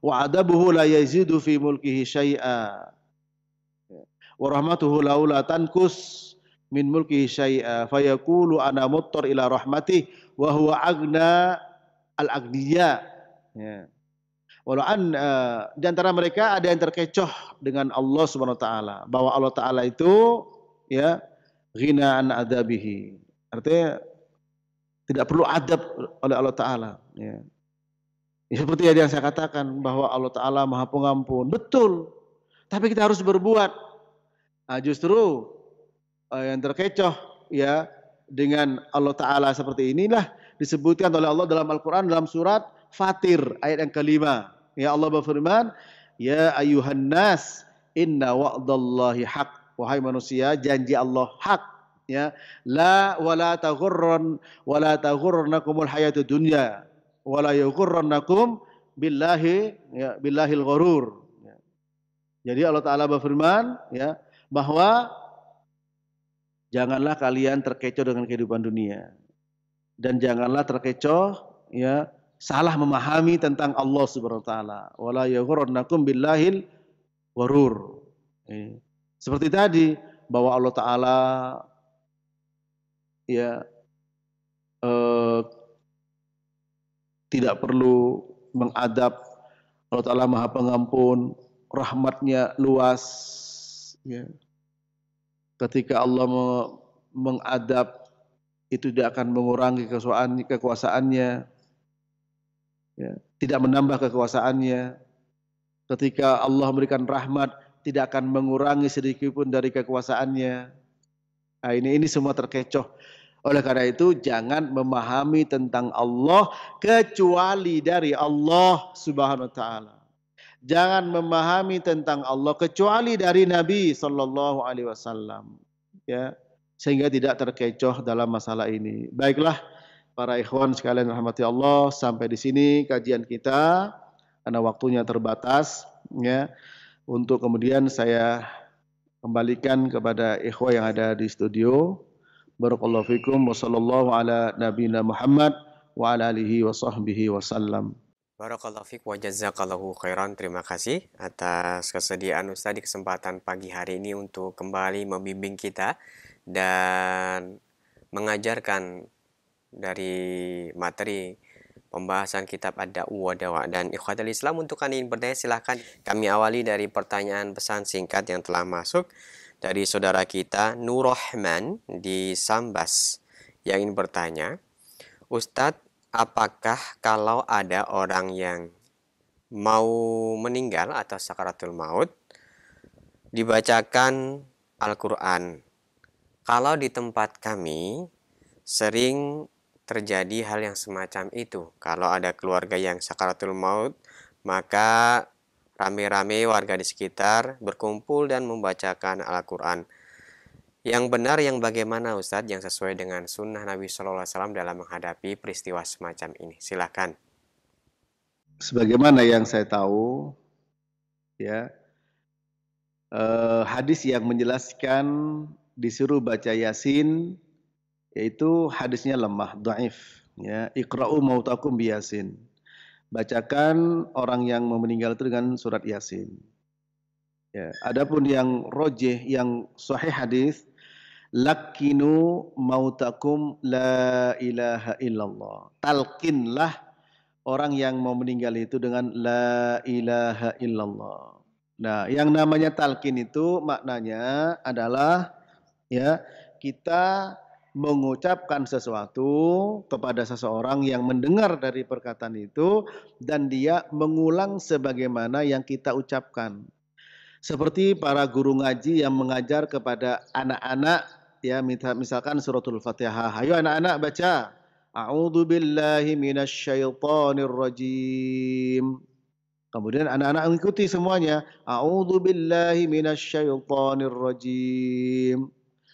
Wa adabuhu la yazidu fi mulkihi syai'a. Wa rahmatuhu laula tankus min mulkihi syai'a. Fayaqulu ana muttar ila rahmatih wa huwa agna al-agniya. Ya. Walau an uh, di antara mereka ada yang terkecoh dengan Allah Subhanahu wa taala, bahwa Allah taala itu ya ghina an adabihi. Artinya tidak perlu adab oleh Allah taala, ya. Ya, seperti yang saya katakan bahwa Allah Ta'ala maha pengampun. Betul. Tapi kita harus berbuat. Nah, justru eh, yang terkecoh ya dengan Allah Ta'ala seperti inilah disebutkan oleh Allah dalam Al-Quran dalam surat Fatir ayat yang kelima. Ya Allah berfirman, Ya ayuhan nas, inna wa'dallahi haq. Wahai manusia, janji Allah hak. Ya, la wala taghurran wala taghurrannakumul hayatud dunya wala yughurrannakum billahi ya billahil ghurur. Ya. Jadi Allah taala berfirman ya bahwa janganlah kalian terkecoh dengan kehidupan dunia dan janganlah terkecoh ya salah memahami tentang Allah Subhanahu wa taala. Wala yughurrannakum billahil ghurur. Ya. Seperti tadi bahwa Allah taala ya eh, tidak perlu mengadab. Allah Ta'ala maha pengampun, rahmatnya luas. Ya. Ketika Allah mengadap, mengadab, itu tidak akan mengurangi kekuasaannya. Ya. Tidak menambah kekuasaannya. Ketika Allah memberikan rahmat, tidak akan mengurangi sedikitpun dari kekuasaannya. Nah, ini ini semua terkecoh. Oleh karena itu jangan memahami tentang Allah kecuali dari Allah Subhanahu wa taala. Jangan memahami tentang Allah kecuali dari Nabi sallallahu alaihi wasallam. Ya, sehingga tidak terkecoh dalam masalah ini. Baiklah para ikhwan sekalian rahmati Allah, sampai di sini kajian kita karena waktunya terbatas ya. Untuk kemudian saya kembalikan kepada ikhwan yang ada di studio Barakallahu fikum wa sallallahu ala nabina Muhammad wa ala alihi wa sahbihi wa sallam. Barakallahu fikum wa jazakallahu khairan. Terima kasih atas kesediaan Ustaz di kesempatan pagi hari ini untuk kembali membimbing kita dan mengajarkan dari materi pembahasan kitab Ad-Da'u wa Dawa dan Ikhwatul Islam untuk kalian yang silahkan kami awali dari pertanyaan pesan singkat yang telah masuk dari saudara kita Nur Rahman di Sambas yang ingin bertanya, Ustadz, apakah kalau ada orang yang mau meninggal atau sakaratul maut dibacakan Al-Qur'an? Kalau di tempat kami sering terjadi hal yang semacam itu. Kalau ada keluarga yang sakaratul maut, maka Rame-rame warga di sekitar berkumpul dan membacakan Al-Quran. Yang benar yang bagaimana Ustadz yang sesuai dengan sunnah Nabi Shallallahu Alaihi Wasallam dalam menghadapi peristiwa semacam ini? Silakan. Sebagaimana yang saya tahu, ya eh, hadis yang menjelaskan disuruh baca Yasin yaitu hadisnya lemah, da'if. ya ikra'u mautakum biyasin bacakan orang yang mau meninggal itu dengan surat Yasin. Ya, adapun yang rojeh yang sahih hadis lakinu mautakum la ilaha illallah. Talkinlah orang yang mau meninggal itu dengan la ilaha illallah. Nah, yang namanya talkin itu maknanya adalah ya kita mengucapkan sesuatu kepada seseorang yang mendengar dari perkataan itu dan dia mengulang sebagaimana yang kita ucapkan. Seperti para guru ngaji yang mengajar kepada anak-anak ya misalkan suratul Fatihah. Ayo anak-anak baca. A'udzu billahi minasyaitonir rajim. Kemudian anak-anak mengikuti semuanya. A'udzu billahi minasyaitonir rajim.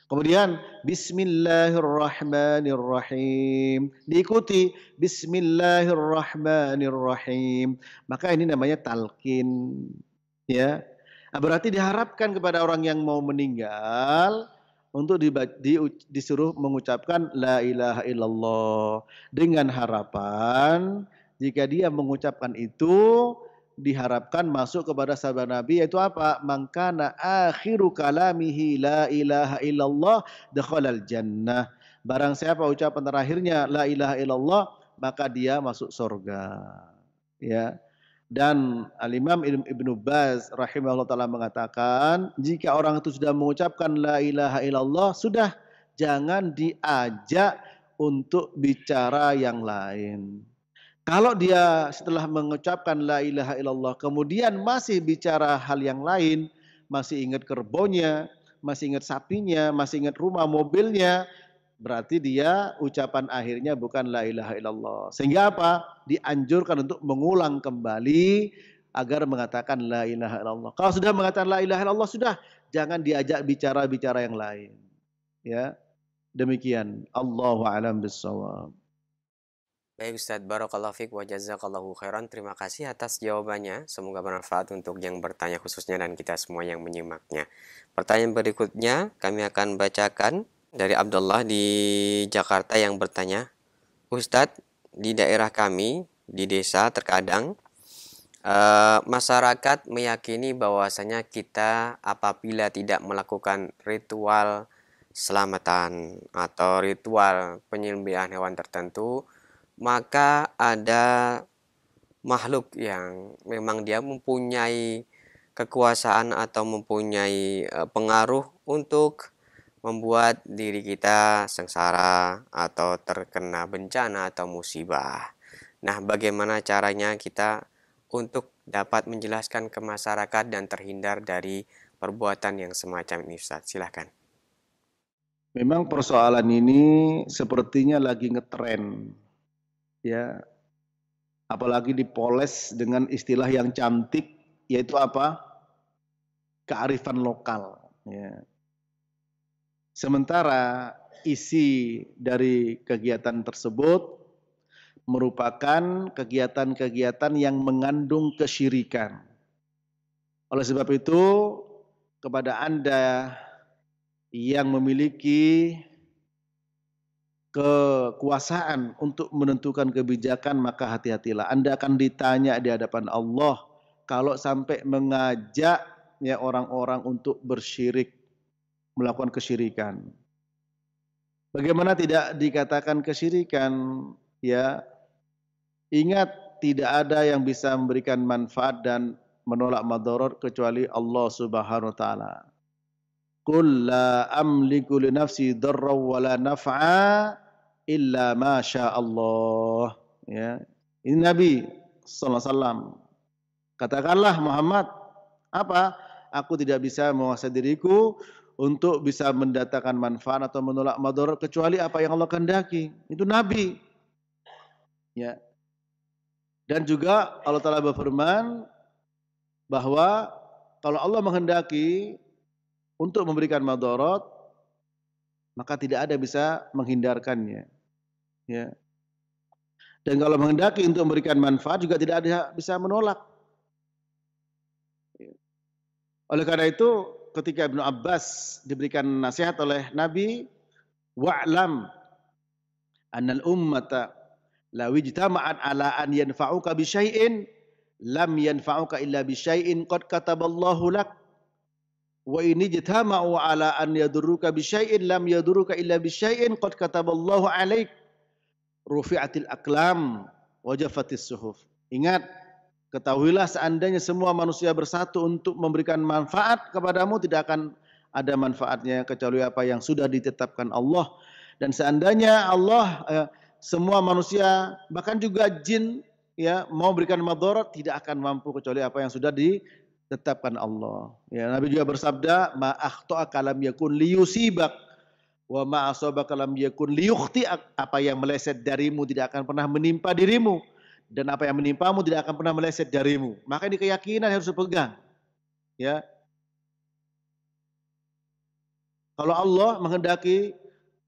Kemudian Bismillahirrahmanirrahim. Diikuti Bismillahirrahmanirrahim. Maka ini namanya talqin. Ya. Nah, berarti diharapkan kepada orang yang mau meninggal untuk di, di, disuruh mengucapkan la ilaha illallah dengan harapan jika dia mengucapkan itu diharapkan masuk kepada sahabat Nabi yaitu apa? Mangkana akhiru kalamihi la ilaha illallah dakhalal jannah. Barang siapa ucapan terakhirnya la ilaha illallah maka dia masuk surga. Ya. Dan Al-Imam Ibnu Baz rahimahullah ta'ala mengatakan, jika orang itu sudah mengucapkan la ilaha illallah, sudah jangan diajak untuk bicara yang lain. Kalau dia setelah mengucapkan la ilaha illallah kemudian masih bicara hal yang lain, masih ingat kerbonya, masih ingat sapinya, masih ingat rumah mobilnya, berarti dia ucapan akhirnya bukan la ilaha illallah. Sehingga apa? Dianjurkan untuk mengulang kembali agar mengatakan la ilaha illallah. Kalau sudah mengatakan la ilaha illallah sudah jangan diajak bicara-bicara yang lain. Ya. Demikian Allahu alam bissawab. Baik Ustaz, Barakallahu Fik wa Jazakallahu Khairan. Terima kasih atas jawabannya. Semoga bermanfaat untuk yang bertanya khususnya dan kita semua yang menyimaknya. Pertanyaan berikutnya kami akan bacakan dari Abdullah di Jakarta yang bertanya. Ustadz, di daerah kami, di desa terkadang, e, masyarakat meyakini bahwasanya kita apabila tidak melakukan ritual selamatan atau ritual penyembelihan hewan tertentu, maka ada makhluk yang memang dia mempunyai kekuasaan atau mempunyai e, pengaruh untuk membuat diri kita sengsara atau terkena bencana atau musibah. Nah, bagaimana caranya kita untuk dapat menjelaskan ke masyarakat dan terhindar dari perbuatan yang semacam ini Ustaz? Silahkan. Memang persoalan ini sepertinya lagi ngetren ya apalagi dipoles dengan istilah yang cantik yaitu apa kearifan lokal ya sementara isi dari kegiatan tersebut merupakan kegiatan-kegiatan yang mengandung kesyirikan oleh sebab itu kepada Anda yang memiliki kekuasaan untuk menentukan kebijakan maka hati-hatilah Anda akan ditanya di hadapan Allah kalau sampai mengajak ya orang-orang untuk bersyirik melakukan kesyirikan bagaimana tidak dikatakan kesyirikan ya ingat tidak ada yang bisa memberikan manfaat dan menolak madorot kecuali Allah Subhanahu wa taala Qul la amliku li nafsi darra wa la naf'a illa masya Allah. Ya. Ini Nabi Sallallahu Alaihi Wasallam. Katakanlah Muhammad, apa? Aku tidak bisa menguasai diriku untuk bisa mendatangkan manfaat atau menolak mador kecuali apa yang Allah kehendaki. Itu Nabi. Ya. Dan juga Allah Ta'ala berfirman bahwa kalau Allah menghendaki untuk memberikan madorot, maka tidak ada bisa menghindarkannya. Ya. Dan kalau menghendaki untuk memberikan manfaat juga tidak ada bisa menolak. Ya. Oleh karena itu, ketika Ibnu Abbas diberikan nasihat oleh Nabi, wa'lam annal ummata la wijtama'at ala an yanfa'uka bi syai'in lam yanfa'uka illa bi syai'in qad kataballahu lak wa in ijtama'u ala an yadurruka bi syai'in lam yadurruka illa bi syai'in qad kataballahu alaik rufi'atil aklam wajafatis suhuf. Ingat, ketahuilah seandainya semua manusia bersatu untuk memberikan manfaat kepadamu tidak akan ada manfaatnya kecuali apa yang sudah ditetapkan Allah dan seandainya Allah eh, semua manusia bahkan juga jin ya mau berikan madarat tidak akan mampu kecuali apa yang sudah ditetapkan Allah. Ya Nabi juga bersabda ma'akto akhta'a kalam yakun liyusibak Wa ma asabaka lam yakun liyukhti'ak. Apa yang meleset darimu tidak akan pernah menimpa dirimu dan apa yang menimpamu tidak akan pernah meleset darimu. Maka ini keyakinan harus dipegang. Ya. Kalau Allah menghendaki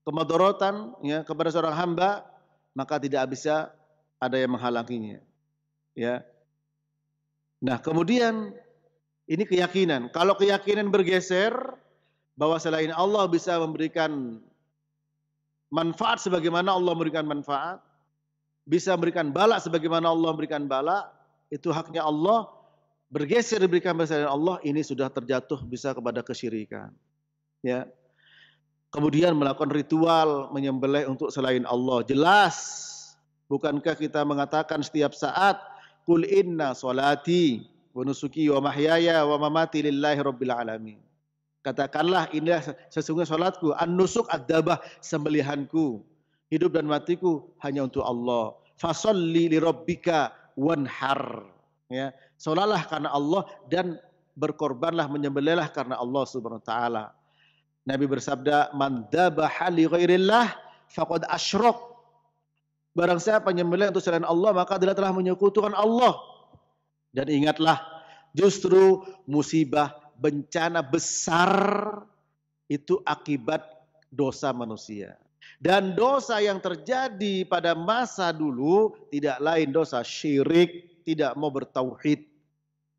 kemadaratan ya kepada seorang hamba, maka tidak bisa ada yang menghalanginya. Ya. Nah, kemudian ini keyakinan. Kalau keyakinan bergeser, bahwa selain Allah bisa memberikan manfaat sebagaimana Allah memberikan manfaat, bisa memberikan balak sebagaimana Allah memberikan balak, itu haknya Allah. Bergeser diberikan kepada Allah, ini sudah terjatuh bisa kepada kesyirikan. Ya. Kemudian melakukan ritual menyembelih untuk selain Allah. Jelas Bukankah kita mengatakan setiap saat Kul inna salati wa nusuki wa mahyaya wa mamati lillahi rabbil alamin. Katakanlah inilah sesungguhnya sholatku an-nusuk ad-dabah sembelihanku. Hidup dan matiku hanya untuk Allah. Fasalli li rabbika wanhar. Ya, salatlah karena Allah dan berkorbanlah menyembelihlah karena Allah Subhanahu wa taala. Nabi bersabda, "Man dhabaha li ghairillah faqad asyrak." Barang siapa menyembelih untuk selain Allah, maka dia telah menyekutukan Allah. Dan ingatlah, justru musibah bencana besar itu akibat dosa manusia. Dan dosa yang terjadi pada masa dulu tidak lain dosa syirik, tidak mau bertauhid.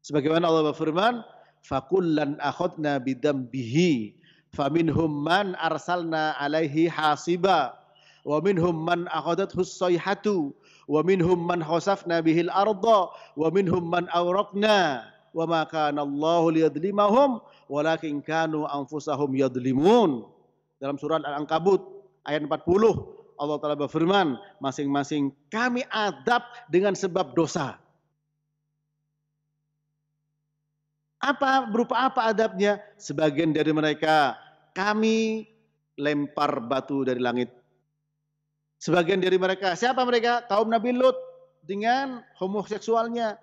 Sebagaimana Allah berfirman, "Fakullan akhadna bidambihi, faminhum man arsalna alaihi hasiba, wa minhum man akhadathu sayhatu, wa minhum man khasafna bihil arda, wa man awraqna." wa ma kana Allahu liyadlimahum walakin kanu anfusahum yadlimun. Dalam surat Al-Ankabut ayat 40 Allah Ta'ala berfirman, masing-masing kami adab dengan sebab dosa. Apa berupa apa adabnya? Sebagian dari mereka kami lempar batu dari langit. Sebagian dari mereka, siapa mereka? Kaum Nabi Lut dengan homoseksualnya,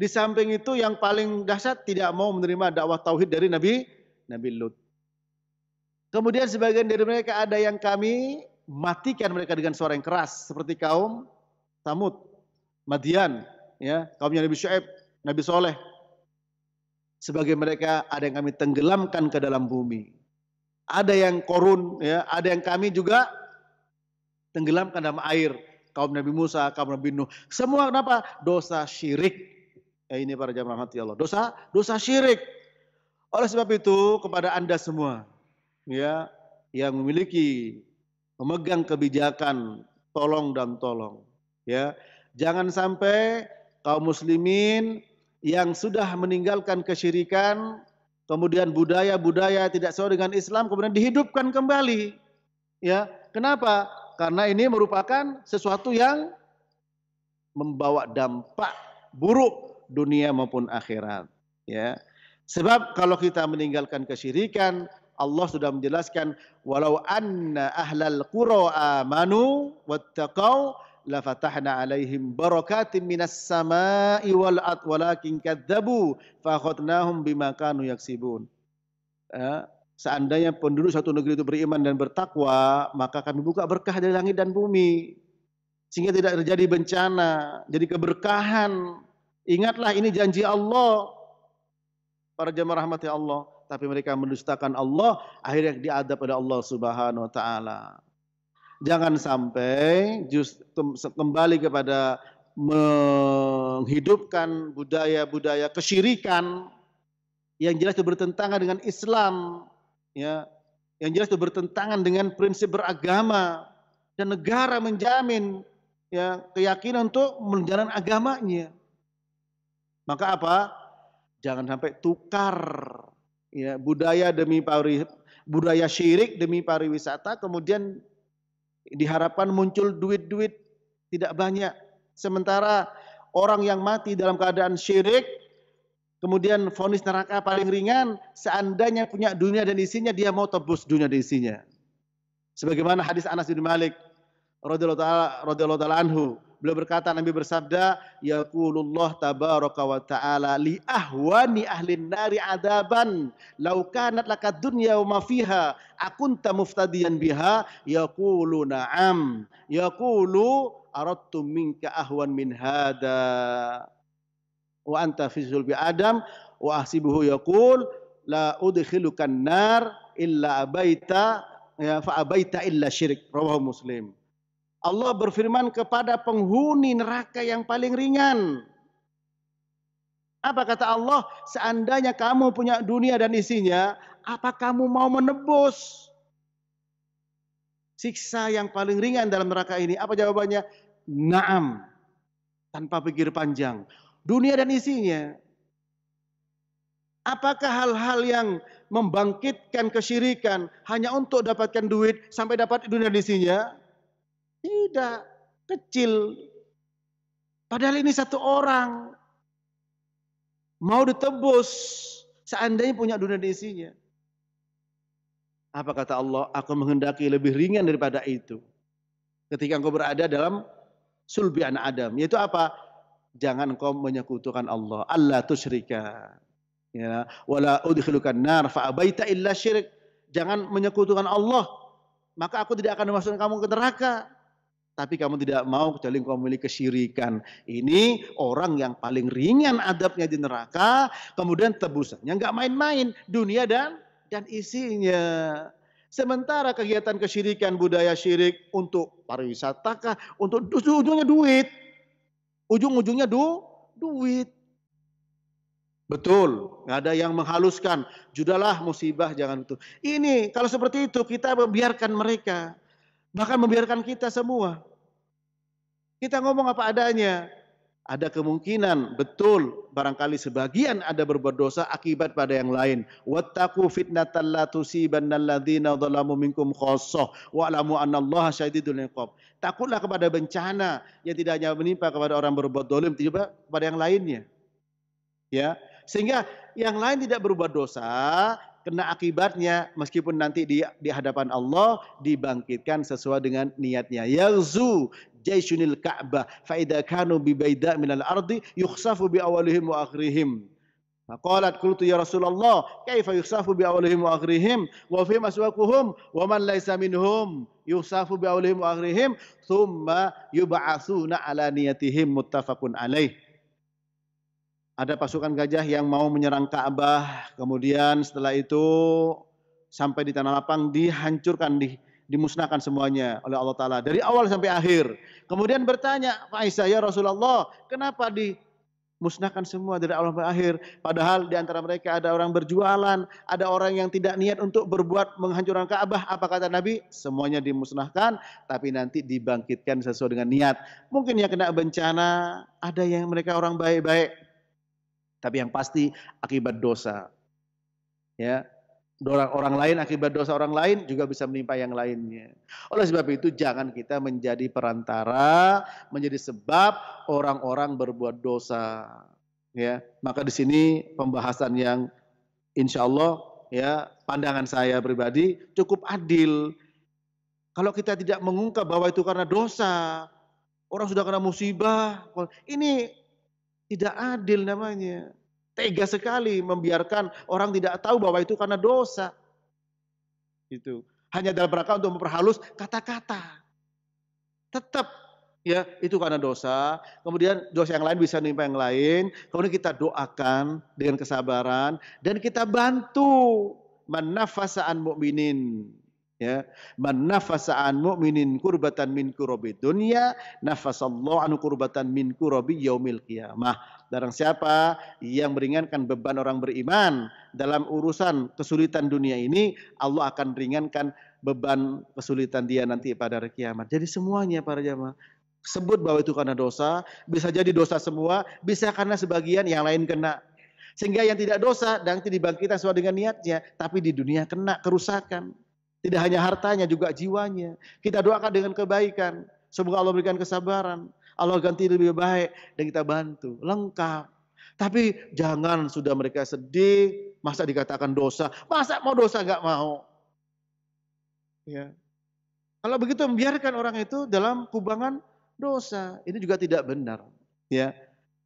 di samping itu yang paling dahsyat tidak mau menerima dakwah tauhid dari Nabi Nabi Lut. Kemudian sebagian dari mereka ada yang kami matikan mereka dengan suara yang keras seperti kaum Samud, Madian, ya, kaumnya Nabi Syuaib, Nabi Soleh. Sebagai mereka ada yang kami tenggelamkan ke dalam bumi. Ada yang korun, ya, ada yang kami juga tenggelamkan dalam air. Kaum Nabi Musa, kaum Nabi Nuh. Semua kenapa? Dosa syirik. Ya ini para jamaah hati ya Allah. Dosa, dosa syirik. Oleh sebab itu kepada Anda semua ya yang memiliki memegang kebijakan tolong dan tolong ya. Jangan sampai kaum muslimin yang sudah meninggalkan kesyirikan kemudian budaya-budaya tidak sesuai dengan Islam kemudian dihidupkan kembali. Ya, kenapa? Karena ini merupakan sesuatu yang membawa dampak buruk dunia maupun akhirat. Ya. Sebab kalau kita meninggalkan kesyirikan, Allah sudah menjelaskan walau anna ahlal qura amanu wattaqau fatahna alaihim barakatim minas sama'i wal ad walakin fa fakhadnahum bima kanu yaksibun. Ya. Seandainya penduduk satu negeri itu beriman dan bertakwa, maka kami buka berkah dari langit dan bumi. Sehingga tidak terjadi bencana, jadi keberkahan Ingatlah ini janji Allah. Para jemaah rahmati Allah. Tapi mereka mendustakan Allah. Akhirnya diadab pada Allah subhanahu wa ta'ala. Jangan sampai just kembali kepada menghidupkan budaya-budaya kesyirikan yang jelas itu bertentangan dengan Islam ya yang jelas itu bertentangan dengan prinsip beragama dan negara menjamin ya keyakinan untuk menjalankan agamanya maka apa? Jangan sampai tukar ya budaya demi pari, budaya syirik demi pariwisata kemudian diharapkan muncul duit-duit tidak banyak. Sementara orang yang mati dalam keadaan syirik kemudian vonis neraka paling ringan seandainya punya dunia dan isinya dia mau tebus dunia dan isinya sebagaimana hadis Anas bin Malik radhiyallahu taala anhu Beliau berkata Nabi bersabda, "Yaqulullah tabaraka wa ta'ala li ahwani ahlin nari adaban lau kanat lakad dunya wa ma fiha akunta muftadiyan biha?" Yaqulu na'am. Yaqulu aradtu minka ahwan min hada. Wa anta fi zulbi Adam wa ahsibuhu yaqul la udkhilukan nar illa abaita ya fa abaita illa syirik. Rawahu Muslim. Allah berfirman kepada penghuni neraka yang paling ringan. Apa kata Allah? Seandainya kamu punya dunia dan isinya, apa kamu mau menebus siksa yang paling ringan dalam neraka ini? Apa jawabannya? Naam. Tanpa pikir panjang. Dunia dan isinya. Apakah hal-hal yang membangkitkan kesyirikan hanya untuk dapatkan duit sampai dapat dunia dan isinya? Tidak, kecil. Padahal ini satu orang. Mau ditebus seandainya punya dunia di isinya. Apa kata Allah? Aku menghendaki lebih ringan daripada itu. Ketika engkau berada dalam sulbi anak Adam. Yaitu apa? Jangan engkau menyekutukan Allah. Allah tusyrika. Ya, wala udkhilukan nar fa'abaita illa syirik. Jangan menyekutukan Allah, maka aku tidak akan memasukkan kamu ke neraka tapi kamu tidak mau kecuali engkau memiliki kesyirikan. Ini orang yang paling ringan adabnya di neraka, kemudian tebusannya nggak main-main dunia dan dan isinya. Sementara kegiatan kesyirikan budaya syirik untuk pariwisata kah, untuk ujung-ujungnya duit. Ujung-ujungnya du, duit. Betul, nggak ada yang menghaluskan. Judalah musibah jangan itu. Ini kalau seperti itu kita membiarkan mereka, bahkan membiarkan kita semua. Kita ngomong apa adanya. Ada kemungkinan betul barangkali sebagian ada berbuat dosa akibat pada yang lain. Wattaqu fitnatan la tusibannal ladzina zalamu minkum khassah wa alamu annallaha syadidul iqab. Takutlah kepada bencana yang tidak hanya menimpa kepada orang berbuat dolim, juga kepada yang lainnya. Ya, sehingga yang lain tidak berbuat dosa, kena akibatnya meskipun nanti di, di hadapan Allah dibangkitkan sesuai dengan niatnya. Yazu. Jaisunil ka'bah fa idza kanu bi baida al ardi yukhsafu bi awalihim wa akhirihim Faqalat qultu ya Rasulullah, kaifa yusafu bi awalihim wa akhirihim? wa fi maswaquhum wa man laysa minhum yusafu bi awalihim wa akhirihim, thumma yub'atsuna ala niyatihim muttafaqun alaih. Ada pasukan gajah yang mau menyerang Ka'bah, kemudian setelah itu sampai di tanah lapang dihancurkan di dimusnahkan semuanya oleh Allah Ta'ala dari awal sampai akhir. Kemudian bertanya Aisyah, ya Rasulullah, kenapa dimusnahkan semua dari awal sampai akhir? Padahal di antara mereka ada orang berjualan, ada orang yang tidak niat untuk berbuat menghancurkan Ka'bah. Apa kata Nabi? Semuanya dimusnahkan, tapi nanti dibangkitkan sesuai dengan niat. Mungkin yang kena bencana, ada yang mereka orang baik-baik. Tapi yang pasti akibat dosa. Ya, orang, orang lain akibat dosa orang lain juga bisa menimpa yang lainnya. Oleh sebab itu jangan kita menjadi perantara, menjadi sebab orang-orang berbuat dosa. Ya, maka di sini pembahasan yang insya Allah ya pandangan saya pribadi cukup adil. Kalau kita tidak mengungkap bahwa itu karena dosa, orang sudah kena musibah, ini tidak adil namanya tega sekali membiarkan orang tidak tahu bahwa itu karena dosa. Itu hanya dalam rangka untuk memperhalus kata-kata. Tetap ya itu karena dosa kemudian dosa yang lain bisa menimpa yang lain kemudian kita doakan dengan kesabaran dan kita bantu menafasaan mukminin ya man nafasa an mu'minin kurbatan min kurabi dunya Allah an kurbatan min kurabi yaumil qiyamah barang siapa yang meringankan beban orang beriman dalam urusan kesulitan dunia ini Allah akan ringankan beban kesulitan dia nanti pada hari kiamat jadi semuanya para jamaah sebut bahwa itu karena dosa bisa jadi dosa semua bisa karena sebagian yang lain kena sehingga yang tidak dosa nanti dibangkitkan sesuai dengan niatnya tapi di dunia kena kerusakan tidak hanya hartanya, juga jiwanya. Kita doakan dengan kebaikan. Semoga Allah berikan kesabaran. Allah ganti lebih baik dan kita bantu. Lengkap. Tapi jangan sudah mereka sedih, masa dikatakan dosa. Masa mau dosa gak mau? Ya. Kalau begitu membiarkan orang itu dalam kubangan dosa. Ini juga tidak benar. Ya.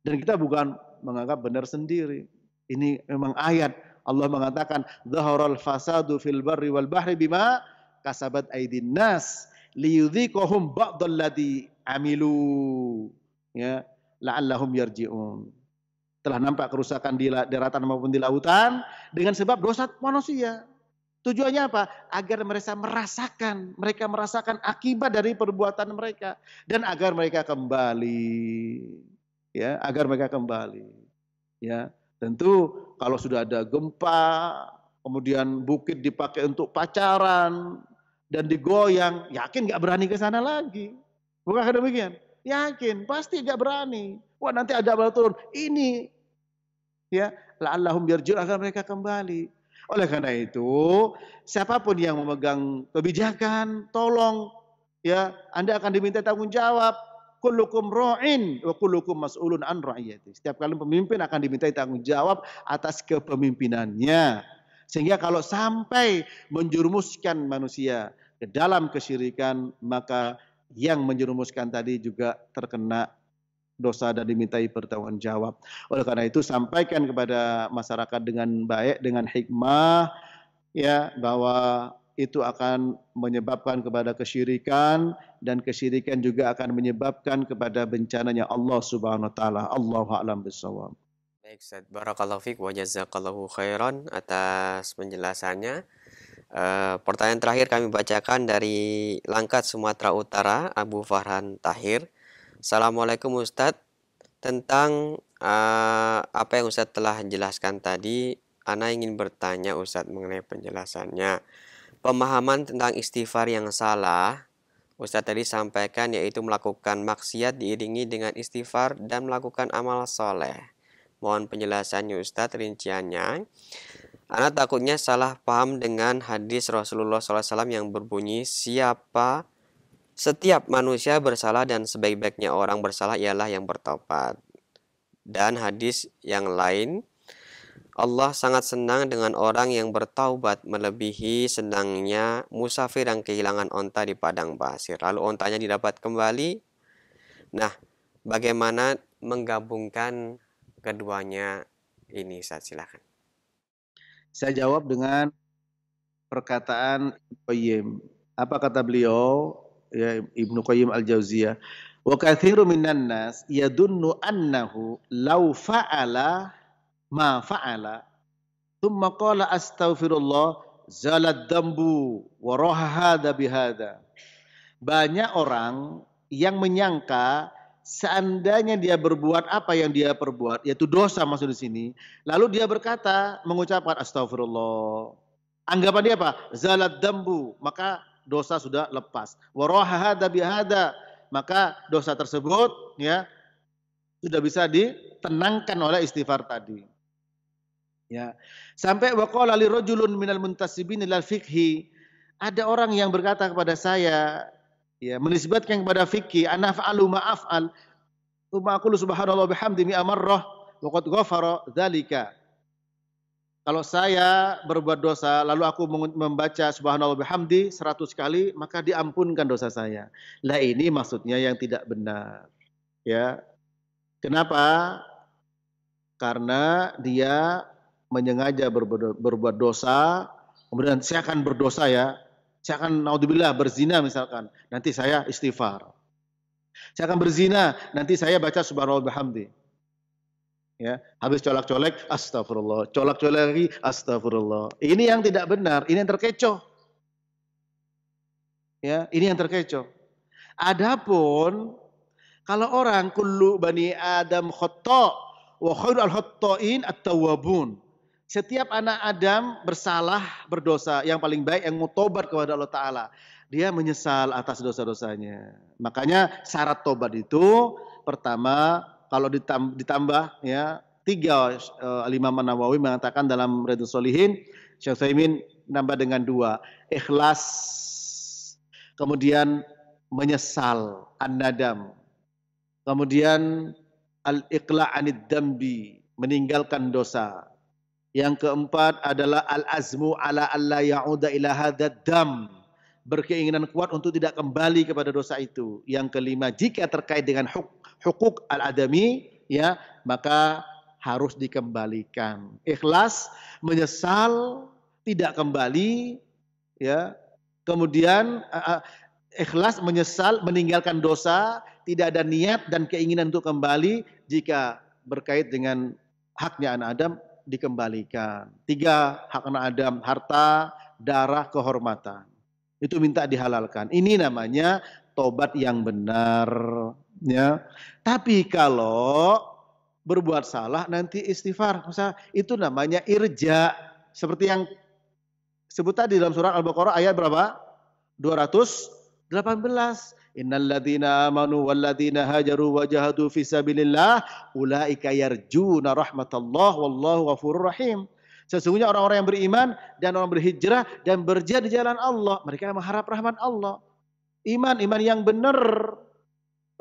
Dan kita bukan menganggap benar sendiri. Ini memang ayat Allah mengatakan zaharal fasadu fil barri wal bahri bima kasabat aidin nas liyudhiqahum ba'dalladhi amilu ya la'allahum yarji'un telah nampak kerusakan di daratan maupun di lautan dengan sebab dosa manusia Tujuannya apa? Agar mereka merasakan, mereka merasakan akibat dari perbuatan mereka dan agar mereka kembali. Ya, agar mereka kembali. Ya. Tentu kalau sudah ada gempa, kemudian bukit dipakai untuk pacaran dan digoyang, yakin nggak berani ke sana lagi. Bukan demikian? Yakin, pasti nggak berani. Wah nanti ada bala turun. Ini ya la'allahum biarjur agar mereka kembali. Oleh karena itu, siapapun yang memegang kebijakan, tolong ya, Anda akan diminta tanggung jawab kullukum ra'in wa kullukum mas'ulun an ra'iyati. Setiap kali pemimpin akan dimintai tanggung jawab atas kepemimpinannya. Sehingga kalau sampai menjurumuskan manusia ke dalam kesyirikan, maka yang menjerumuskan tadi juga terkena dosa dan dimintai pertanggung jawab. Oleh karena itu sampaikan kepada masyarakat dengan baik, dengan hikmah, ya bahwa itu akan menyebabkan kepada kesyirikan dan kesyirikan juga akan menyebabkan kepada bencananya Allah Subhanahu wa taala. Allahu a'lam bissawab. Baik, Ustaz. Barakallahu fiik wa jazakallahu khairan atas penjelasannya. E, pertanyaan terakhir kami bacakan dari Langkat Sumatera Utara, Abu Farhan Tahir. Assalamualaikum Ustaz. tentang e, apa yang Ustaz telah jelaskan tadi, Ana ingin bertanya Ustaz mengenai penjelasannya. Pemahaman tentang istighfar yang salah, Ustadz tadi sampaikan yaitu melakukan maksiat diiringi dengan istighfar dan melakukan amal soleh. Mohon penjelasannya Ustadz rinciannya. Anak takutnya salah paham dengan hadis Rasulullah SAW yang berbunyi siapa setiap manusia bersalah dan sebaik-baiknya orang bersalah ialah yang bertobat. Dan hadis yang lain Allah sangat senang dengan orang yang bertaubat melebihi senangnya musafir yang kehilangan onta di padang pasir. Lalu ontanya didapat kembali. Nah, bagaimana menggabungkan keduanya ini saya silakan. Saya jawab dengan perkataan Qayyim. Apa kata beliau? Ya Ibnu Qayyim Al-Jauziyah. Wa kathiru minan nas yadunnu annahu law fa'ala ma fa'ala thumma qala astaghfirullah zalad dambu wa rahahada bihada banyak orang yang menyangka seandainya dia berbuat apa yang dia perbuat yaitu dosa masuk di sini lalu dia berkata mengucapkan Astaghfirullah. anggapan dia apa zalad dambu maka dosa sudah lepas warahahada bihada maka dosa tersebut ya sudah bisa ditenangkan oleh istighfar tadi. Ya. Sampai waqala li rajulun minal muntasibin ilal fikhi Ada orang yang berkata kepada saya, ya, menisbatkan kepada fikhi ana fa'alu ma af'al. Tsumma aqulu subhanallah bihamdi mi marrah wa qad ghafara dzalika. Kalau saya berbuat dosa lalu aku membaca subhanallah bihamdi 100 kali maka diampunkan dosa saya. Lah ini maksudnya yang tidak benar. Ya. Kenapa? Karena dia menyengaja berbuat, dosa, kemudian saya akan berdosa ya, saya akan naudzubillah berzina misalkan, nanti saya istighfar. Saya akan berzina, nanti saya baca subhanallah bihamdi. Ya, habis colak-colek, astagfirullah. Colak-colek lagi, astagfirullah. Ini yang tidak benar, ini yang terkecoh. Ya, ini yang terkecoh. Adapun kalau orang kullu bani Adam khata wa khairul khata'in at-tawwabun. Setiap anak Adam bersalah, berdosa. Yang paling baik yang mau tobat kepada Allah Ta'ala. Dia menyesal atas dosa-dosanya. Makanya syarat tobat itu pertama kalau ditambah ya tiga lima eh, Imam Nawawi mengatakan dalam Redul Solihin Syekh Saimin nambah dengan dua ikhlas kemudian menyesal an-nadam kemudian al iqlaanid anid dambi meninggalkan dosa yang keempat adalah al-azmu ala alla ya'uda ila hadzad dam. Berkeinginan kuat untuk tidak kembali kepada dosa itu. Yang kelima, jika terkait dengan huk, hukuk al-adami, ya, maka harus dikembalikan. Ikhlas, menyesal, tidak kembali, ya. Kemudian uh, ikhlas menyesal meninggalkan dosa, tidak ada niat dan keinginan untuk kembali jika berkait dengan haknya anak Adam dikembalikan. Tiga, hak anak Adam, harta, darah, kehormatan. Itu minta dihalalkan. Ini namanya tobat yang benar. Ya. Tapi kalau berbuat salah nanti istighfar. misalnya itu namanya irja. Seperti yang sebut tadi dalam surah Al-Baqarah ayat berapa? 218. Innalladzina amanu walladzina hajaru wa jahadu fi sabilillah ulaika yarjuna rahmatallah wallahu ghafurur rahim. Sesungguhnya orang-orang yang beriman dan orang berhijrah dan berjihad di jalan Allah, mereka mengharap rahmat Allah. Iman, iman yang benar.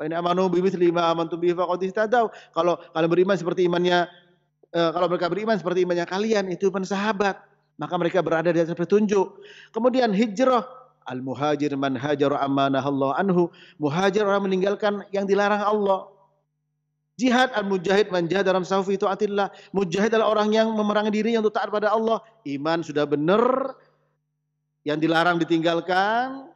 amanu bimithli ma amantu bihi faqad istadaw. Kalau kalian beriman seperti imannya eh, kalau mereka beriman seperti imannya kalian itu pun sahabat, maka mereka berada di atas petunjuk. Kemudian hijrah al muhajir man hajar Allah anhu muhajir orang meninggalkan yang dilarang Allah jihad al mujahid man jahad dalam sahuf itu atillah mujahid adalah orang yang memerangi diri yang taat pada Allah iman sudah benar yang dilarang ditinggalkan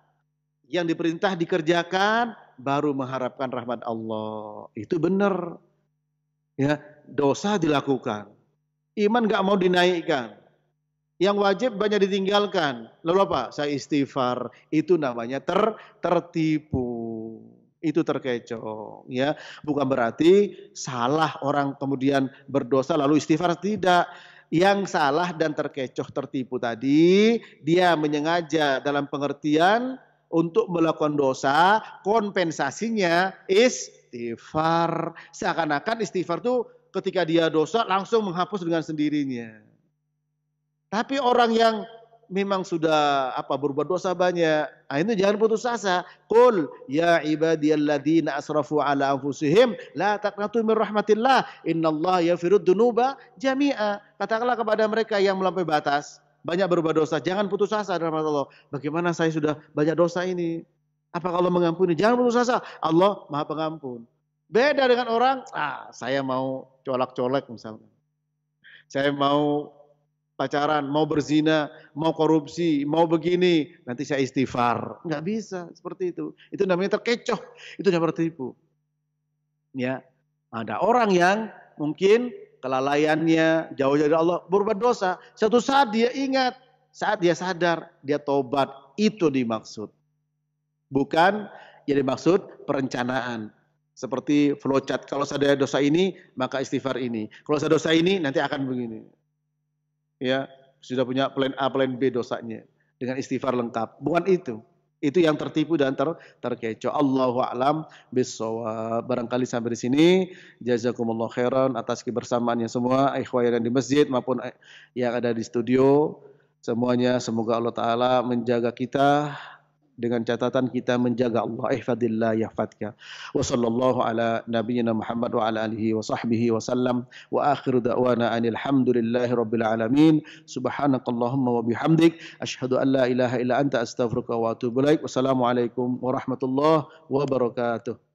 yang diperintah dikerjakan baru mengharapkan rahmat Allah itu benar ya dosa dilakukan iman gak mau dinaikkan yang wajib banyak ditinggalkan. Lalu apa? Saya istighfar. Itu namanya ter tertipu. Itu terkecoh. Ya, bukan berarti salah orang kemudian berdosa lalu istighfar tidak. Yang salah dan terkecoh tertipu tadi, dia menyengaja dalam pengertian untuk melakukan dosa, kompensasinya istighfar. Seakan-akan istighfar itu ketika dia dosa langsung menghapus dengan sendirinya. Tapi orang yang memang sudah apa berbuat dosa banyak, nah, itu jangan putus asa. Qul ya ibadiyalladzina asrafu ala anfusihim la taqnatu min rahmatillah innallaha yaghfirud dunuba jami'a. Katakanlah kepada mereka yang melampaui batas, banyak berbuat dosa, jangan putus asa dalam Allah. Bagaimana saya sudah banyak dosa ini? Apa kalau mengampuni? Jangan putus asa. Allah Maha Pengampun. Beda dengan orang, ah saya mau colak-colek misalnya. Saya mau pacaran, mau berzina, mau korupsi, mau begini, nanti saya istighfar. Enggak bisa seperti itu. Itu namanya terkecoh, itu namanya tertipu. Ya, ada orang yang mungkin kelalaiannya jauh dari Allah berbuat dosa. Satu saat dia ingat, saat dia sadar, dia tobat. Itu dimaksud. Bukan yang dimaksud perencanaan seperti flowchart. Kalau saya dosa ini, maka istighfar ini. Kalau saya dosa ini, nanti akan begini ya sudah punya plan A, plan B dosanya dengan istighfar lengkap. Bukan itu. Itu yang tertipu dan ter terkecoh. Allahu a'lam bisawab. Barangkali sampai di sini. Jazakumullah khairan atas kebersamaannya semua, ikhwah yang di masjid maupun eh, yang ada di studio. Semuanya semoga Allah taala menjaga kita dengan catatan kita menjaga Allah ihfadillah yahfadka wa sallallahu ala nabiyyina Muhammad wa ala alihi wa sahbihi wa sallam wa akhiru da'wana anil hamdulillahi rabbil alamin subhanakallahumma wa bihamdik ashhadu an la ilaha illa anta astaghfiruka wa atubu ilaik wassalamu alaikum warahmatullahi wabarakatuh